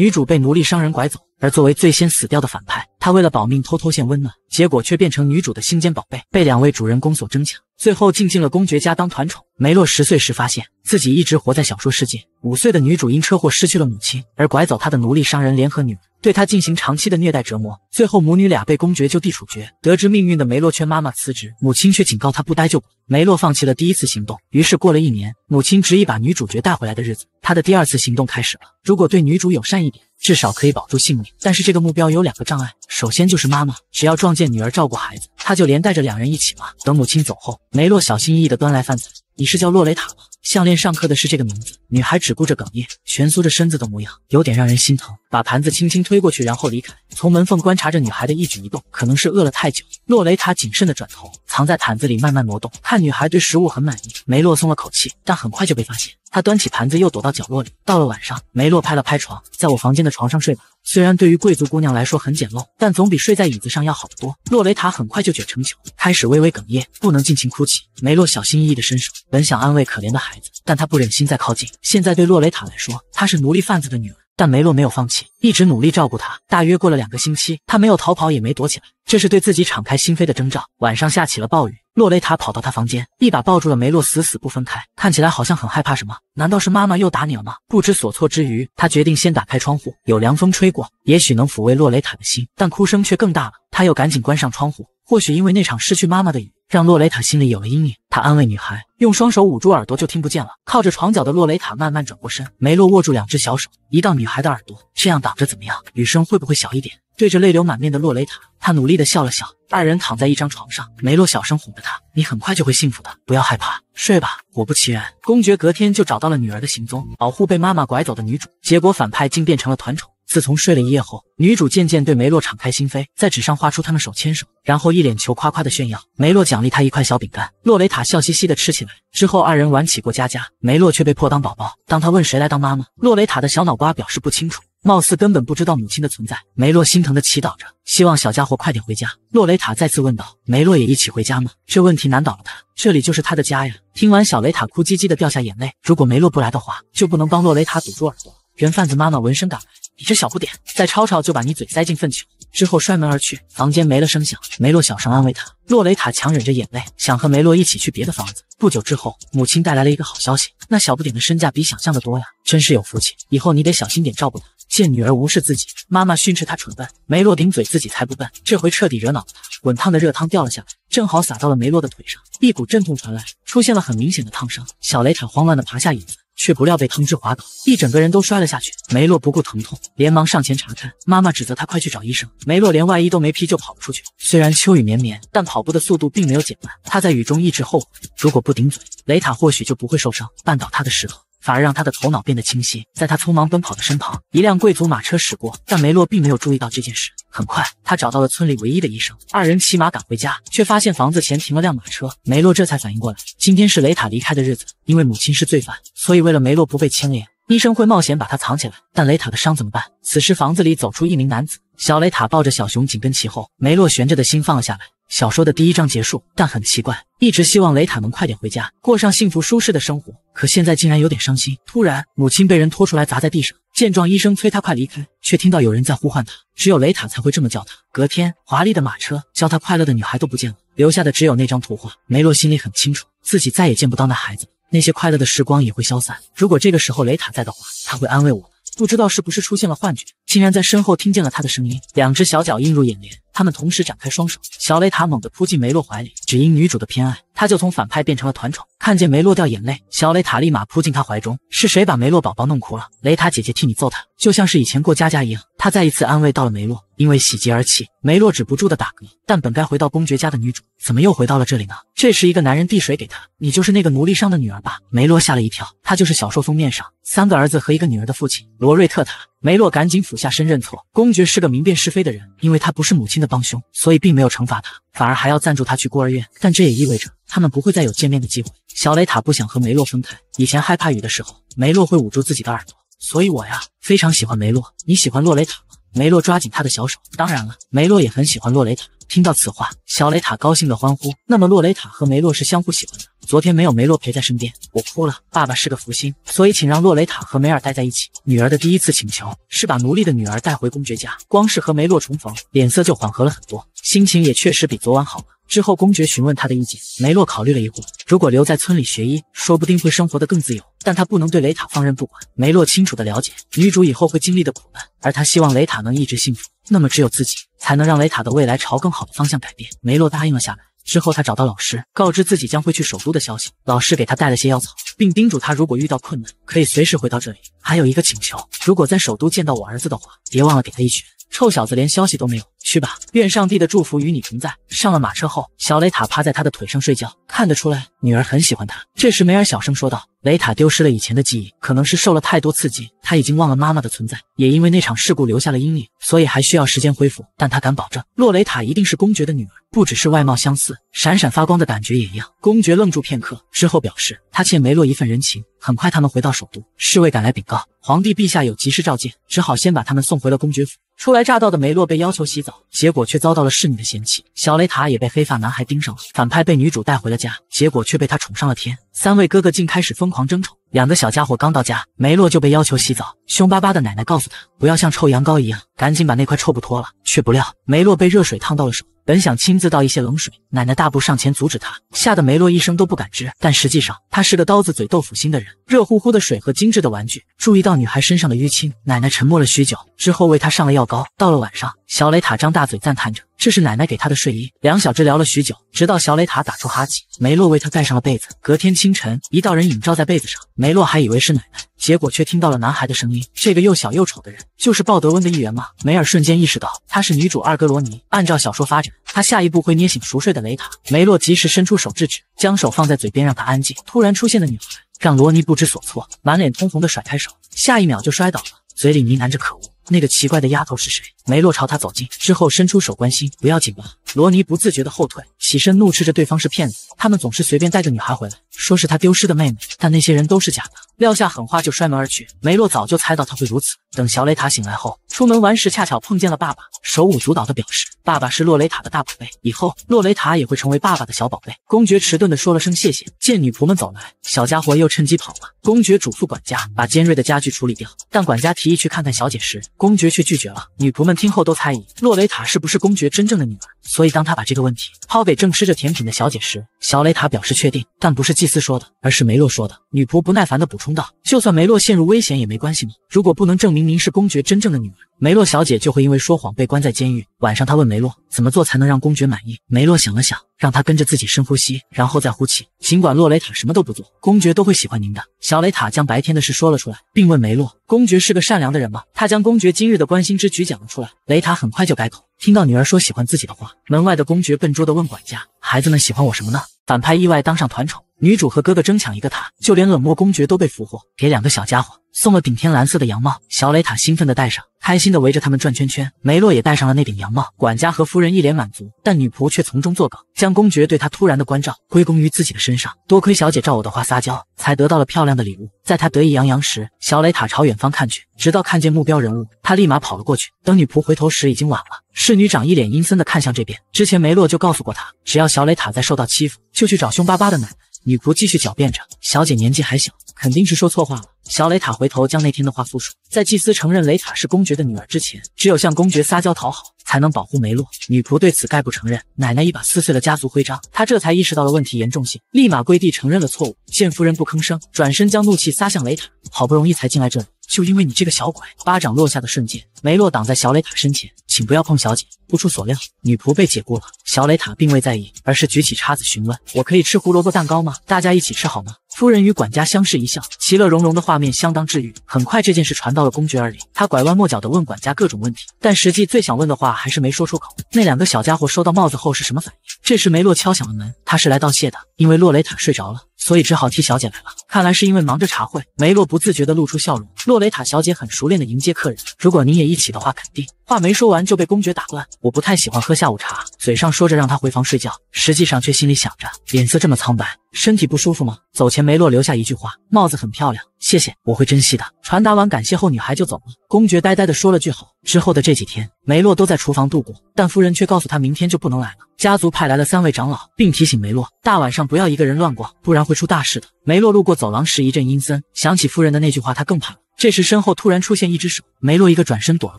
女主被奴隶商人拐走，而作为最先死掉的反派，她为了保命偷偷献温暖，结果却变成女主的心尖宝贝，被两位主人公所争抢。最后进进了公爵家当团宠。梅洛十岁时发现自己一直活在小说世界。五岁的女主因车祸失去了母亲，而拐走她的奴隶商人联合女对她进行长期的虐待折磨。最后母女俩被公爵就地处决。得知命运的梅洛劝妈妈辞职，母亲却警告她不待就滚。梅洛放弃了第一次行动。于是过了一年，母亲执意把女主角带回来的日子，她的第二次行动开始了。如果对女主友善一点。至少可以保住性命，但是这个目标有两个障碍。首先就是妈妈，只要撞见女儿照顾孩子，她就连带着两人一起骂。等母亲走后，梅洛小心翼翼地端来饭菜。你是叫洛雷塔吗？项链上刻的是这个名字。女孩只顾着哽咽，蜷缩着身子的模样有点让人心疼。把盘子轻轻推过去，然后离开。从门缝观察着女孩的一举一动，可能是饿了太久。洛雷塔谨慎地转头，藏在毯子里慢慢挪动。看女孩对食物很满意，梅洛松了口气，但很快就被发现。他端起盘子，又躲到角落里。到了晚上，梅洛拍了拍床，在我房间的床上睡吧。虽然对于贵族姑娘来说很简陋，但总比睡在椅子上要好得多。洛雷塔很快就卷成球，开始微微哽咽，不能尽情哭泣。梅洛小心翼翼地伸手，本想安慰可怜的孩子，但他不忍心再靠近。现在对洛雷塔来说，她是奴隶贩子的女儿。但梅洛没有放弃，一直努力照顾他。大约过了两个星期，他没有逃跑，也没躲起来，这是对自己敞开心扉的征兆。晚上下起了暴雨，洛雷塔跑到他房间，一把抱住了梅洛，死死不分开，看起来好像很害怕什么。难道是妈妈又打你了吗？不知所措之余，他决定先打开窗户，有凉风吹过，也许能抚慰洛雷塔的心。但哭声却更大了，他又赶紧关上窗户。或许因为那场失去妈妈的雨。让洛雷塔心里有了阴影，他安慰女孩，用双手捂住耳朵就听不见了。靠着床角的洛雷塔慢慢转过身，梅洛握住两只小手，移到女孩的耳朵，这样挡着怎么样？雨声会不会小一点？对着泪流满面的洛雷塔，他努力的笑了笑。二人躺在一张床上，梅洛小声哄着她：“你很快就会幸福的，不要害怕，睡吧。”果不其然，公爵隔天就找到了女儿的行踪，保护被妈妈拐走的女主。结果反派竟变成了团宠。自从睡了一夜后，女主渐渐对梅洛敞开心扉，在纸上画出他们手牵手，然后一脸求夸夸的炫耀。梅洛奖励她一块小饼干，洛雷塔笑嘻嘻的吃起来。之后二人玩起过家家，梅洛却被迫当宝宝。当他问谁来当妈妈，洛雷塔的小脑瓜表示不清楚，貌似根本不知道母亲的存在。梅洛心疼的祈祷着，希望小家伙快点回家。洛雷塔再次问道：“梅洛也一起回家吗？”这问题难倒了他，这里就是他的家呀。听完小雷塔哭唧唧的掉下眼泪，如果梅洛不来的话，就不能帮洛雷塔堵住耳朵。人贩子妈妈闻声赶来。你这小不点，再吵吵就把你嘴塞进粪球，之后摔门而去。房间没了声响，梅洛小声安慰他。洛雷塔强忍着眼泪，想和梅洛一起去别的房子。不久之后，母亲带来了一个好消息，那小不点的身价比想象的多呀，真是有福气。以后你得小心点，照顾他。见女儿无视自己，妈妈训斥她蠢笨。梅洛顶嘴，自己才不笨。这回彻底惹恼了她。滚烫的热汤掉了下来，正好洒到了梅洛的腿上，一股阵痛传来，出现了很明显的烫伤。小雷塔慌乱地爬下椅子。却不料被藤枝滑倒，一整个人都摔了下去。梅洛不顾疼痛，连忙上前查看。妈妈指责他，快去找医生。梅洛连外衣都没披就跑了出去。虽然秋雨绵绵，但跑步的速度并没有减慢。他在雨中一直后悔，如果不顶嘴，雷塔或许就不会受伤，绊倒他的石头。反而让他的头脑变得清晰。在他匆忙奔跑的身旁，一辆贵族马车驶过，但梅洛并没有注意到这件事。很快，他找到了村里唯一的医生，二人骑马赶回家，却发现房子前停了辆马车。梅洛这才反应过来，今天是雷塔离开的日子。因为母亲是罪犯，所以为了梅洛不被牵连，医生会冒险把他藏起来。但雷塔的伤怎么办？此时房子里走出一名男子，小雷塔抱着小熊紧跟其后，梅洛悬着的心放了下来。小说的第一章结束，但很奇怪，一直希望雷塔能快点回家，过上幸福舒适的生活，可现在竟然有点伤心。突然，母亲被人拖出来砸在地上，见状，医生催他快离开，却听到有人在呼唤他，只有雷塔才会这么叫他。隔天，华丽的马车，教他快乐的女孩都不见了，留下的只有那张图画。梅洛心里很清楚，自己再也见不到那孩子，那些快乐的时光也会消散。如果这个时候雷塔在的话，他会安慰我。不知道是不是出现了幻觉，竟然在身后听见了他的声音。两只小脚映入眼帘，他们同时展开双手，小雷塔猛地扑进梅洛怀里。只因女主的偏爱，他就从反派变成了团宠。看见梅洛掉眼泪，小雷塔立马扑进他怀中。是谁把梅洛宝宝弄哭了？雷塔姐姐替你揍他，就像是以前过家家一样。他再一次安慰到了梅洛，因为喜极而泣，梅洛止不住的打嗝。但本该回到公爵家的女主，怎么又回到了这里呢？这时，一个男人递水给他：“你就是那个奴隶商的女儿吧？”梅洛吓了一跳，他就是小说封面上三个儿子和一个女儿的父亲罗瑞特塔。梅洛赶紧俯下身认错。公爵是个明辨是非的人，因为他不是母亲的帮凶，所以并没有惩罚他，反而还要赞助他去孤儿院。但这也意味着他们不会再有见面的机会。小雷塔不想和梅洛分开。以前害怕雨的时候，梅洛会捂住自己的耳朵。所以我呀，非常喜欢梅洛。你喜欢洛雷塔吗？梅洛抓紧他的小手。当然了，梅洛也很喜欢洛雷塔。听到此话，小雷塔高兴的欢呼。那么洛雷塔和梅洛是相互喜欢的。昨天没有梅洛陪在身边，我哭了。爸爸是个福星，所以请让洛雷塔和梅尔待在一起。女儿的第一次请求是把奴隶的女儿带回公爵家。光是和梅洛重逢，脸色就缓和了很多，心情也确实比昨晚好了。之后公爵询问他的意见，梅洛考虑了一会，如果留在村里学医，说不定会生活的更自由。但他不能对雷塔放任不管。梅洛清楚的了解女主以后会经历的苦难，而他希望雷塔能一直幸福。那么只有自己才能让雷塔的未来朝更好的方向改变。梅洛答应了下来。之后他找到老师，告知自己将会去首都的消息。老师给他带了些药草，并叮嘱他如果遇到困难可以随时回到这里。还有一个请求，如果在首都见到我儿子的话，别忘了给他一拳。臭小子，连消息都没有，去吧。愿上帝的祝福与你同在。上了马车后，小雷塔趴在他的腿上睡觉，看得出来女儿很喜欢他。这时梅尔小声说道：“雷塔丢失了以前的记忆，可能是受了太多刺激，他已经忘了妈妈的存在，也因为那场事故留下了阴影，所以还需要时间恢复。但他敢保证，洛雷塔一定是公爵的女儿，不只是外貌相似，闪闪发光的感觉也一样。”公爵愣住片刻之后表示，他欠梅洛一份人情。很快，他们回到首都，侍卫赶来禀告。皇帝陛下有急事召见，只好先把他们送回了公爵府。初来乍到的梅洛被要求洗澡，结果却遭到了侍女的嫌弃。小雷塔也被黑发男孩盯上，了，反派被女主带回了家，结果却被他宠上了天。三位哥哥竟开始疯狂争宠。两个小家伙刚到家，梅洛就被要求洗澡，凶巴巴的奶奶告诉他不要像臭羊羔一样，赶紧把那块臭布脱了。却不料梅洛被热水烫到了手。本想亲自倒一些冷水，奶奶大步上前阻止他，吓得梅洛一声都不敢吱。但实际上，他是个刀子嘴豆腐心的人。热乎乎的水和精致的玩具，注意到女孩身上的淤青，奶奶沉默了许久，之后为她上了药膏。到了晚上，小雷塔张大嘴赞叹着。这是奶奶给他的睡衣。两小只聊了许久，直到小雷塔打出哈气，梅洛为他盖上了被子。隔天清晨，一道人影照在被子上，梅洛还以为是奶奶，结果却听到了男孩的声音。这个又小又丑的人，就是鲍德温的一员吗？梅尔瞬间意识到，他是女主二哥罗尼。按照小说发展，他下一步会捏醒熟睡的雷塔。梅洛及时伸出手制止，将手放在嘴边让他安静。突然出现的女孩，让罗尼不知所措，满脸通红的甩开手，下一秒就摔倒了，嘴里呢喃着：“可恶，那个奇怪的丫头是谁？”梅洛朝他走近，之后伸出手关心：“不要紧吧？”罗尼不自觉的后退，起身怒斥着对方是骗子。他们总是随便带着女孩回来，说是他丢失的妹妹，但那些人都是假的。撂下狠话就摔门而去。梅洛早就猜到他会如此。等小雷塔醒来后，出门玩时恰巧碰见了爸爸，手舞足蹈的表示：“爸爸是洛雷塔的大宝贝，以后洛雷塔也会成为爸爸的小宝贝。”公爵迟钝的说了声谢谢。见女仆们走来，小家伙又趁机跑了。公爵嘱咐管家把尖锐的家具处理掉，但管家提议去看看小姐时，公爵却拒绝了。女仆们。听后都猜疑洛雷塔是不是公爵真正的女儿，所以当他把这个问题抛给正吃着甜品的小姐时，小雷塔表示确定，但不是祭司说的，而是梅洛说的。女仆不耐烦的补充道：“就算梅洛陷入危险也没关系吗？如果不能证明您是公爵真正的女儿。”梅洛小姐就会因为说谎被关在监狱。晚上，他问梅洛怎么做才能让公爵满意。梅洛想了想，让他跟着自己深呼吸，然后再呼气。尽管洛雷塔什么都不做，公爵都会喜欢您的。小雷塔将白天的事说了出来，并问梅洛，公爵是个善良的人吗？他将公爵今日的关心之举讲了出来。雷塔很快就改口，听到女儿说喜欢自己的话，门外的公爵笨拙的问管家：“孩子们喜欢我什么呢？”反派意外当上团宠。女主和哥哥争抢一个塔，就连冷漠公爵都被俘获，给两个小家伙送了顶天蓝色的羊帽。小雷塔兴奋地戴上，开心地围着他们转圈圈。梅洛也戴上了那顶羊帽。管家和夫人一脸满足，但女仆却从中作梗，将公爵对她突然的关照归功于自己的身上。多亏小姐照我的话撒娇，才得到了漂亮的礼物。在她得意洋洋时，小雷塔朝远方看去，直到看见目标人物，他立马跑了过去。等女仆回头时，已经晚了。侍女长一脸阴森地看向这边。之前梅洛就告诉过他，只要小雷塔再受到欺负，就去找凶巴巴的奶奶。女仆继续狡辩着：“小姐年纪还小，肯定是说错话了。”小雷塔回头将那天的话复述。在祭司承认雷塔是公爵的女儿之前，只有向公爵撒娇讨好，才能保护梅洛。女仆对此概不承认。奶奶一把撕碎了家族徽章，她这才意识到了问题严重性，立马跪地承认了错误。见夫人不吭声，转身将怒气撒向雷塔。好不容易才进来这里。就因为你这个小鬼！巴掌落下的瞬间，梅洛挡在小雷塔身前，请不要碰小姐。不出所料，女仆被解雇了。小雷塔并未在意，而是举起叉子询问：“我可以吃胡萝卜蛋糕吗？大家一起吃好吗？”夫人与管家相视一笑，其乐融融的画面相当治愈。很快这件事传到了公爵耳里，他拐弯抹角地问管家各种问题，但实际最想问的话还是没说出口。那两个小家伙收到帽子后是什么反应？这时梅洛敲响了门，他是来道谢的，因为洛雷塔睡着了。所以只好替小姐来了。看来是因为忙着茶会，梅洛不自觉地露出笑容。洛雷塔小姐很熟练地迎接客人。如果您也一起的话，肯定。话没说完就被公爵打断。我不太喜欢喝下午茶。嘴上说着让他回房睡觉，实际上却心里想着，脸色这么苍白，身体不舒服吗？走前梅洛留下一句话：帽子很漂亮。谢谢，我会珍惜的。传达完感谢后，女孩就走了。公爵呆呆的说了句“好”。之后的这几天，梅洛都在厨房度过，但夫人却告诉他，明天就不能来了。家族派来了三位长老，并提醒梅洛，大晚上不要一个人乱逛，不然会出大事的。梅洛路过走廊时，一阵阴森，想起夫人的那句话，他更怕了。这时，身后突然出现一只手，梅洛一个转身躲了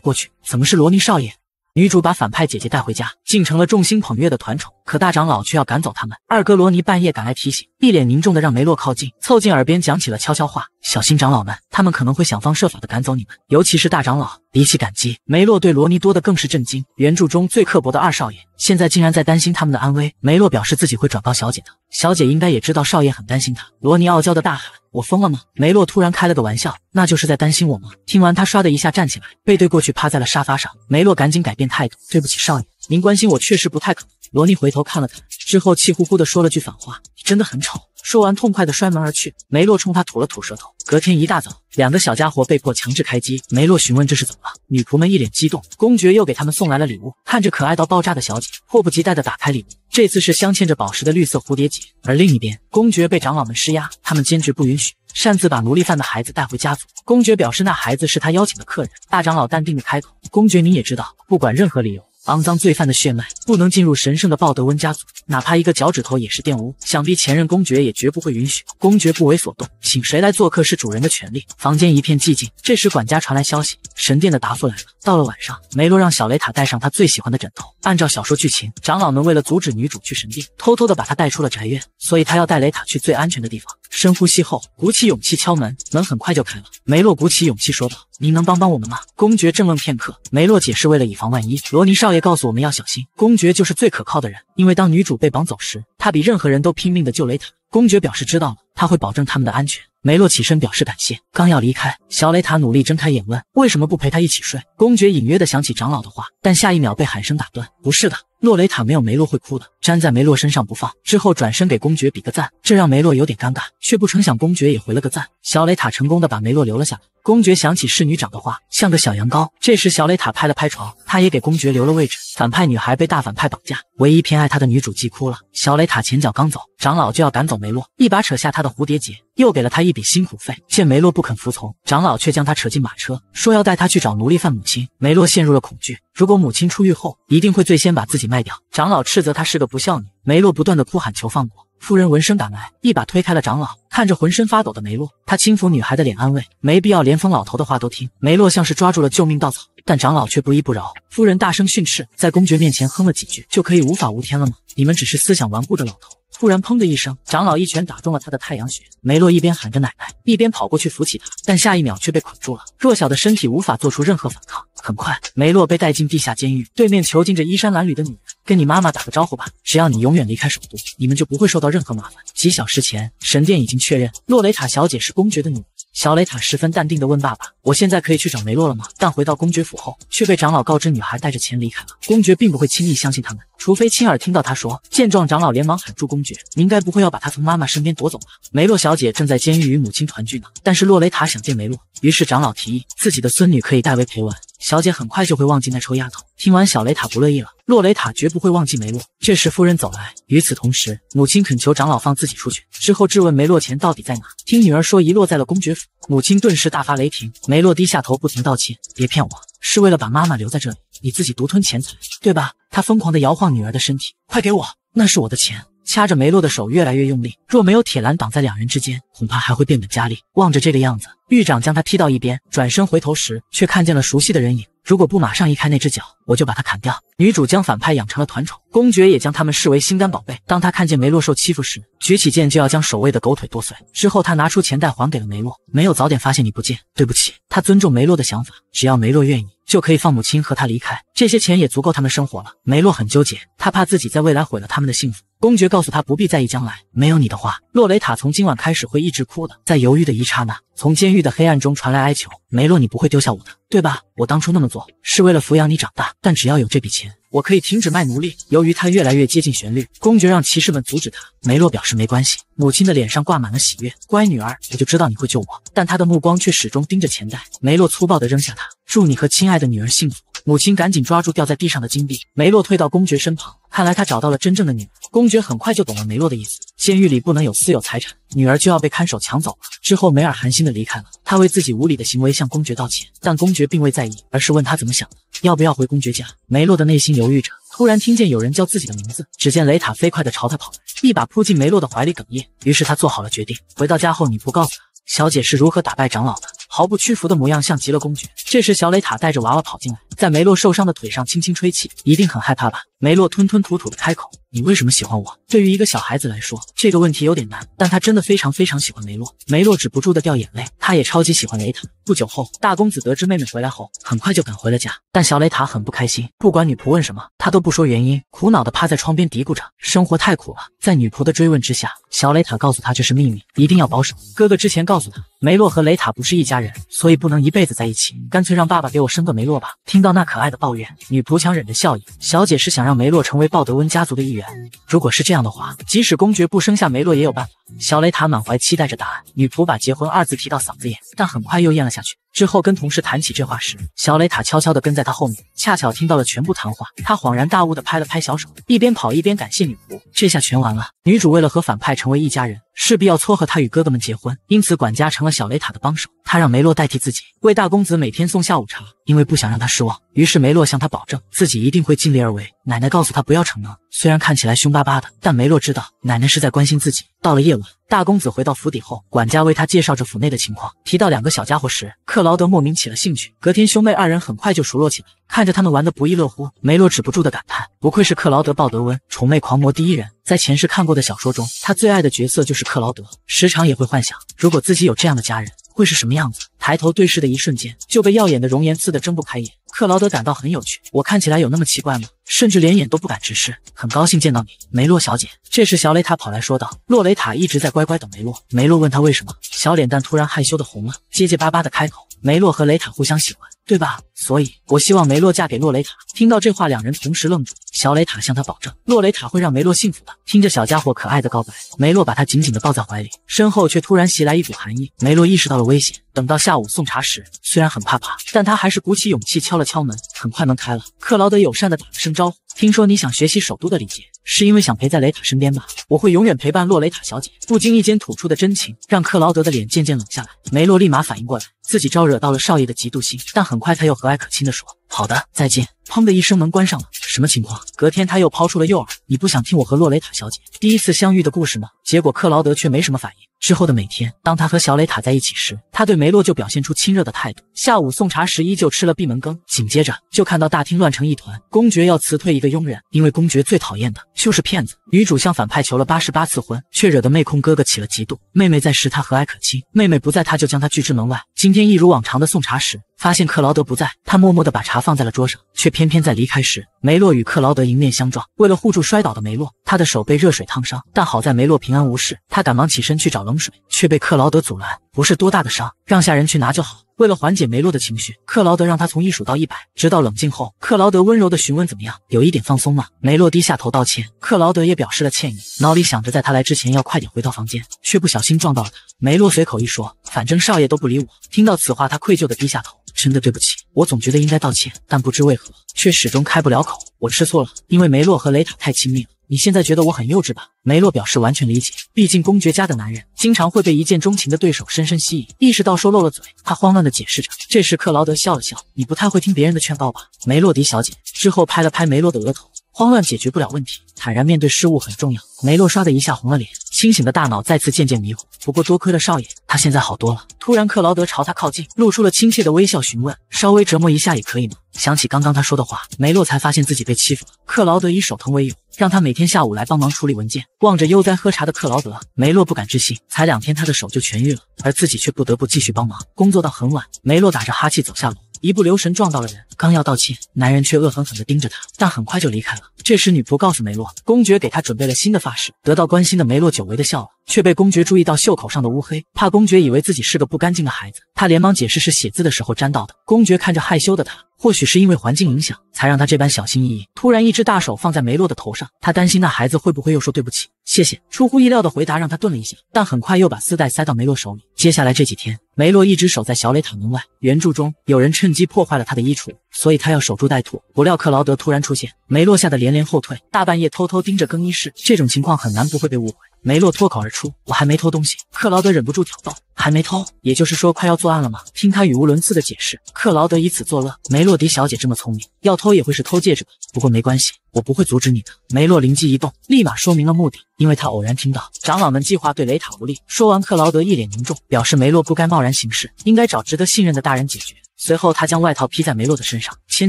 过去。怎么是罗尼少爷？女主把反派姐姐带回家。竟成了众星捧月的团宠，可大长老却要赶走他们。二哥罗尼半夜赶来提醒，一脸凝重的让梅洛靠近，凑近耳边讲起了悄悄话：“小心长老们，他们可能会想方设法的赶走你们，尤其是大长老。”比起感激，梅洛对罗尼多的更是震惊。原著中最刻薄的二少爷，现在竟然在担心他们的安危。梅洛表示自己会转告小姐的，小姐应该也知道少爷很担心他。罗尼傲娇的大喊：“我疯了吗？”梅洛突然开了个玩笑：“那就是在担心我吗？”听完他唰的一下站起来，背对过去趴在了沙发上。梅洛赶紧改变态度：“对不起，少爷。”您关心我确实不太可能。罗尼回头看了看，之后气呼呼的说了句反话：“你真的很丑。”说完，痛快的摔门而去。梅洛冲他吐了吐舌头。隔天一大早，两个小家伙被迫强制开机。梅洛询问这是怎么了，女仆们一脸激动。公爵又给他们送来了礼物，看着可爱到爆炸的小姐，迫不及待的打开礼物。这次是镶嵌着宝石的绿色蝴蝶结。而另一边，公爵被长老们施压，他们坚决不允许擅自把奴隶犯的孩子带回家族。公爵表示那孩子是他邀请的客人。大长老淡定的开口：“公爵您也知道，不管任何理由。”肮脏罪犯的血脉不能进入神圣的鲍德温家族，哪怕一个脚趾头也是玷污。想必前任公爵也绝不会允许。公爵不为所动，请谁来做客是主人的权利。房间一片寂静。这时管家传来消息，神殿的答复来了。到了晚上，梅洛让小雷塔带上他最喜欢的枕头。按照小说剧情，长老们为了阻止女主去神殿，偷偷的把她带出了宅院，所以他要带雷塔去最安全的地方。深呼吸后，鼓起勇气敲门，门很快就开了。梅洛鼓起勇气说道：“您能帮帮我们吗？”公爵正愣片刻，梅洛解释：“为了以防万一，罗尼少爷告诉我们要小心。公爵就是最可靠的人，因为当女主被绑走时，他比任何人都拼命的救雷塔。”公爵表示知道了，他会保证他们的安全。梅洛起身表示感谢，刚要离开，小雷塔努力睁开眼问：“为什么不陪他一起睡？”公爵隐约的想起长老的话，但下一秒被喊声打断：“不是的。”洛雷塔没有梅洛会哭的，粘在梅洛身上不放。之后转身给公爵比个赞，这让梅洛有点尴尬，却不成想公爵也回了个赞。小雷塔成功的把梅洛留了下来。公爵想起侍女长的话，像个小羊羔。这时小雷塔拍了拍床，他也给公爵留了位置。反派女孩被大反派绑架，唯一偏爱她的女主急哭了。小雷塔前脚刚走，长老就要赶走梅洛，一把扯下她的蝴蝶结，又给了她一笔辛苦费。见梅洛不肯服从，长老却将他扯进马车，说要带他去找奴隶犯母亲。梅洛陷入了恐惧，如果母亲出狱后，一定会最先把自己。卖掉！长老斥责她是个不孝女。梅洛不断的哭喊求放过。夫人闻声赶来，一把推开了长老，看着浑身发抖的梅洛，她轻抚女孩的脸安慰，没必要连疯老头的话都听。梅洛像是抓住了救命稻草，但长老却不依不饶。夫人大声训斥，在公爵面前哼了几句，就可以无法无天了吗？你们只是思想顽固的老头。突然，砰的一声，长老一拳打中了他的太阳穴。梅洛一边喊着“奶奶”，一边跑过去扶起他，但下一秒却被捆住了。弱小的身体无法做出任何反抗。很快，梅洛被带进地下监狱，对面囚禁着衣衫褴褛的女人。“跟你妈妈打个招呼吧，只要你永远离开首都，你们就不会受到任何麻烦。”几小时前，神殿已经确认，洛雷塔小姐是公爵的女。小雷塔十分淡定地问爸爸：“我现在可以去找梅洛了吗？”但回到公爵府后，却被长老告知女孩带着钱离开了。公爵并不会轻易相信他们，除非亲耳听到他说。见状，长老连忙喊住公爵：“您该不会要把她从妈妈身边夺走吧？梅洛小姐正在监狱与母亲团聚呢。但是洛雷塔想见梅洛，于是长老提议自己的孙女可以代为陪玩。小姐很快就会忘记那臭丫头。听完，小雷塔不乐意了。洛雷塔绝不会忘记梅洛。这时，夫人走来。与此同时，母亲恳求长老放自己出去，之后质问梅洛钱到底在哪。听女儿说遗落在了公爵府，母亲顿时大发雷霆。梅洛低下头，不停道歉。别骗我，是为了把妈妈留在这里，你自己独吞钱财，对吧？他疯狂地摇晃女儿的身体，快给我，那是我的钱。掐着梅洛的手越来越用力，若没有铁栏挡在两人之间，恐怕还会变本加厉。望着这个样子，狱长将他踢到一边，转身回头时却看见了熟悉的人影。如果不马上移开那只脚，我就把他砍掉。女主将反派养成了团宠，公爵也将他们视为心肝宝贝。当他看见梅洛受欺负时，举起剑就要将守卫的狗腿剁碎。之后他拿出钱袋还给了梅洛，没有早点发现你不见，对不起。他尊重梅洛的想法，只要梅洛愿意。就可以放母亲和他离开，这些钱也足够他们生活了。梅洛很纠结，他怕自己在未来毁了他们的幸福。公爵告诉他不必在意将来，没有你的话，洛雷塔从今晚开始会一直哭的。在犹豫的一刹那，从监狱的黑暗中传来哀求：“梅洛，你不会丢下我的，对吧？我当初那么做是为了抚养你长大，但只要有这笔钱。”我可以停止卖奴隶。由于他越来越接近旋律，公爵让骑士们阻止他。梅洛表示没关系。母亲的脸上挂满了喜悦，乖女儿，我就知道你会救我。但他的目光却始终盯着钱袋。梅洛粗暴地扔下他，祝你和亲爱的女儿幸福。母亲赶紧抓住掉在地上的金币，梅洛退到公爵身旁。看来他找到了真正的女儿。公爵很快就懂了梅洛的意思：监狱里不能有私有财产，女儿就要被看守抢走了。之后，梅尔寒心的离开了。他为自己无理的行为向公爵道歉，但公爵并未在意，而是问他怎么想，的，要不要回公爵家。梅洛的内心犹豫着，突然听见有人叫自己的名字。只见雷塔飞快的朝他跑来，一把扑进梅洛的怀里，哽咽。于是他做好了决定。回到家后，你不告诉他，小姐是如何打败长老的。毫不屈服的模样，像极了公爵。这时，小磊塔带着娃娃跑进来，在梅洛受伤的腿上轻轻吹气，一定很害怕吧。梅洛吞吞吐吐的开口：“你为什么喜欢我？”对于一个小孩子来说，这个问题有点难，但他真的非常非常喜欢梅洛。梅洛止不住的掉眼泪，他也超级喜欢雷塔。不久后，大公子得知妹妹回来后，很快就赶回了家。但小雷塔很不开心，不管女仆问什么，他都不说原因，苦恼的趴在窗边嘀咕着：“生活太苦了。”在女仆的追问之下，小雷塔告诉他这是秘密，一定要保守。哥哥之前告诉他，梅洛和雷塔不是一家人，所以不能一辈子在一起。干脆让爸爸给我生个梅洛吧。听到那可爱的抱怨，女仆强忍着笑意：“小姐是想让……”让梅洛成为鲍德温家族的一员。如果是这样的话，即使公爵不生下梅洛，也有办法。小雷塔满怀期待着答案。女仆把“结婚”二字提到嗓子眼，但很快又咽了下去。之后跟同事谈起这话时，小雷塔悄悄地跟在他后面，恰巧听到了全部谈话。他恍然大悟地拍了拍小手，一边跑一边感谢女仆。这下全完了。女主为了和反派成为一家人，势必要撮合他与哥哥们结婚，因此管家成了小雷塔的帮手。他让梅洛代替自己为大公子每天送下午茶，因为不想让他失望。于是梅洛向他保证自己一定会尽力而为。奶奶告诉他不要逞能，虽然看起来凶巴巴的，但梅洛知道奶奶是在关心自己。到了夜晚。大公子回到府邸后，管家为他介绍着府内的情况。提到两个小家伙时，克劳德莫名起了兴趣。隔天，兄妹二人很快就熟络起来，看着他们玩得不亦乐乎，梅洛止不住的感叹：“不愧是克劳德·鲍德温，宠妹狂魔第一人。”在前世看过的小说中，他最爱的角色就是克劳德，时常也会幻想，如果自己有这样的家人。会是什么样子？抬头对视的一瞬间，就被耀眼的容颜刺得睁不开眼。克劳德感到很有趣，我看起来有那么奇怪吗？甚至连眼都不敢直视。很高兴见到你，梅洛小姐。这时，小雷塔跑来说道：“洛雷塔一直在乖乖等梅洛。”梅洛问他为什么，小脸蛋突然害羞的红了，结结巴巴的开口：“梅洛和雷塔互相喜欢。”对吧？所以，我希望梅洛嫁给洛雷塔。听到这话，两人同时愣住。小雷塔向他保证，洛雷塔会让梅洛幸福的。听着小家伙可爱的告白，梅洛把他紧紧地抱在怀里，身后却突然袭来一股寒意。梅洛意识到了危险。等到下午送茶时，虽然很怕怕，但他还是鼓起勇气敲了敲门。很快门开了，克劳德友善的打了声招呼。听说你想学习首都的礼节，是因为想陪在雷塔身边吧？我会永远陪伴洛雷塔小姐。不经意间吐出的真情，让克劳德的脸渐渐冷下来。梅洛立马反应过来，自己招惹到了少爷的嫉妒心，但很快他又和蔼可亲的说。好的，再见。砰的一声，门关上了。什么情况？隔天，他又抛出了诱饵：“你不想听我和洛雷塔小姐第一次相遇的故事吗？”结果克劳德却没什么反应。之后的每天，当他和小雷塔在一起时，他对梅洛就表现出亲热的态度。下午送茶时，依旧吃了闭门羹。紧接着，就看到大厅乱成一团，公爵要辞退一个佣人，因为公爵最讨厌的就是骗子。女主向反派求了八十八次婚，却惹得妹控哥哥起了嫉妒。妹妹在时，他和蔼可亲；妹妹不在，他就将他拒之门外。今天一如往常的送茶时。发现克劳德不在，他默默地把茶放在了桌上，却偏偏在离开时，梅洛与克劳德迎面相撞。为了护住摔倒的梅洛，他的手被热水烫伤，但好在梅洛平安无事。他赶忙起身去找冷水，却被克劳德阻拦。不是多大的伤，让下人去拿就好。为了缓解梅洛的情绪，克劳德让他从一数到一百，直到冷静后，克劳德温柔的询问：“怎么样？有一点放松吗？”梅洛低下头道歉，克劳德也表示了歉意。脑里想着在他来之前要快点回到房间，却不小心撞到了他。梅洛随口一说：“反正少爷都不理我。”听到此话，他愧疚的低下头：“真的对不起，我总觉得应该道歉，但不知为何却始终开不了口。我吃醋了，因为梅洛和雷塔太亲密。”了。你现在觉得我很幼稚吧？梅洛表示完全理解，毕竟公爵家的男人经常会被一见钟情的对手深深吸引。意识到说漏了嘴，他慌乱地解释着。这时克劳德笑了笑：“你不太会听别人的劝告吧，梅洛迪小姐？”之后拍了拍梅洛的额头：“慌乱解决不了问题，坦然面对失误很重要。”梅洛唰的一下红了脸。清醒的大脑再次渐渐迷糊，不过多亏了少爷，他现在好多了。突然，克劳德朝他靠近，露出了亲切的微笑，询问：“稍微折磨一下也可以吗？”想起刚刚他说的话，梅洛才发现自己被欺负了。克劳德以手疼为由，让他每天下午来帮忙处理文件。望着悠哉喝茶的克劳德，梅洛不敢置信，才两天他的手就痊愈了，而自己却不得不继续帮忙工作到很晚。梅洛打着哈欠走下楼。一不留神撞到了人，刚要道歉，男人却恶狠狠地盯着他，但很快就离开了。这时，女仆告诉梅洛，公爵给他准备了新的发饰。得到关心的梅洛，久违的笑了，却被公爵注意到袖口上的乌黑，怕公爵以为自己是个不干净的孩子，他连忙解释是写字的时候沾到的。公爵看着害羞的他，或许是因为环境影响，才让他这般小心翼翼。突然，一只大手放在梅洛的头上，他担心那孩子会不会又说对不起，谢谢。出乎意料的回答让他顿了一下，但很快又把丝带塞到梅洛手里。接下来这几天。梅洛一直守在小垒塔门外。原著中有人趁机破坏了他的衣橱，所以他要守株待兔。不料克劳德突然出现，梅洛吓得连连后退。大半夜偷偷盯着更衣室，这种情况很难不会被误会。梅洛脱口而出：“我还没偷东西。”克劳德忍不住挑逗：“还没偷，也就是说快要作案了吗？”听他语无伦次的解释，克劳德以此作乐。梅洛迪小姐这么聪明，要偷也会是偷戒指吧？不过没关系，我不会阻止你的。梅洛灵机一动，立马说明了目的，因为他偶然听到长老们计划对雷塔不利。说完，克劳德一脸凝重，表示梅洛不该贸然行事，应该找值得信任的大人解决。随后，他将外套披在梅洛的身上，牵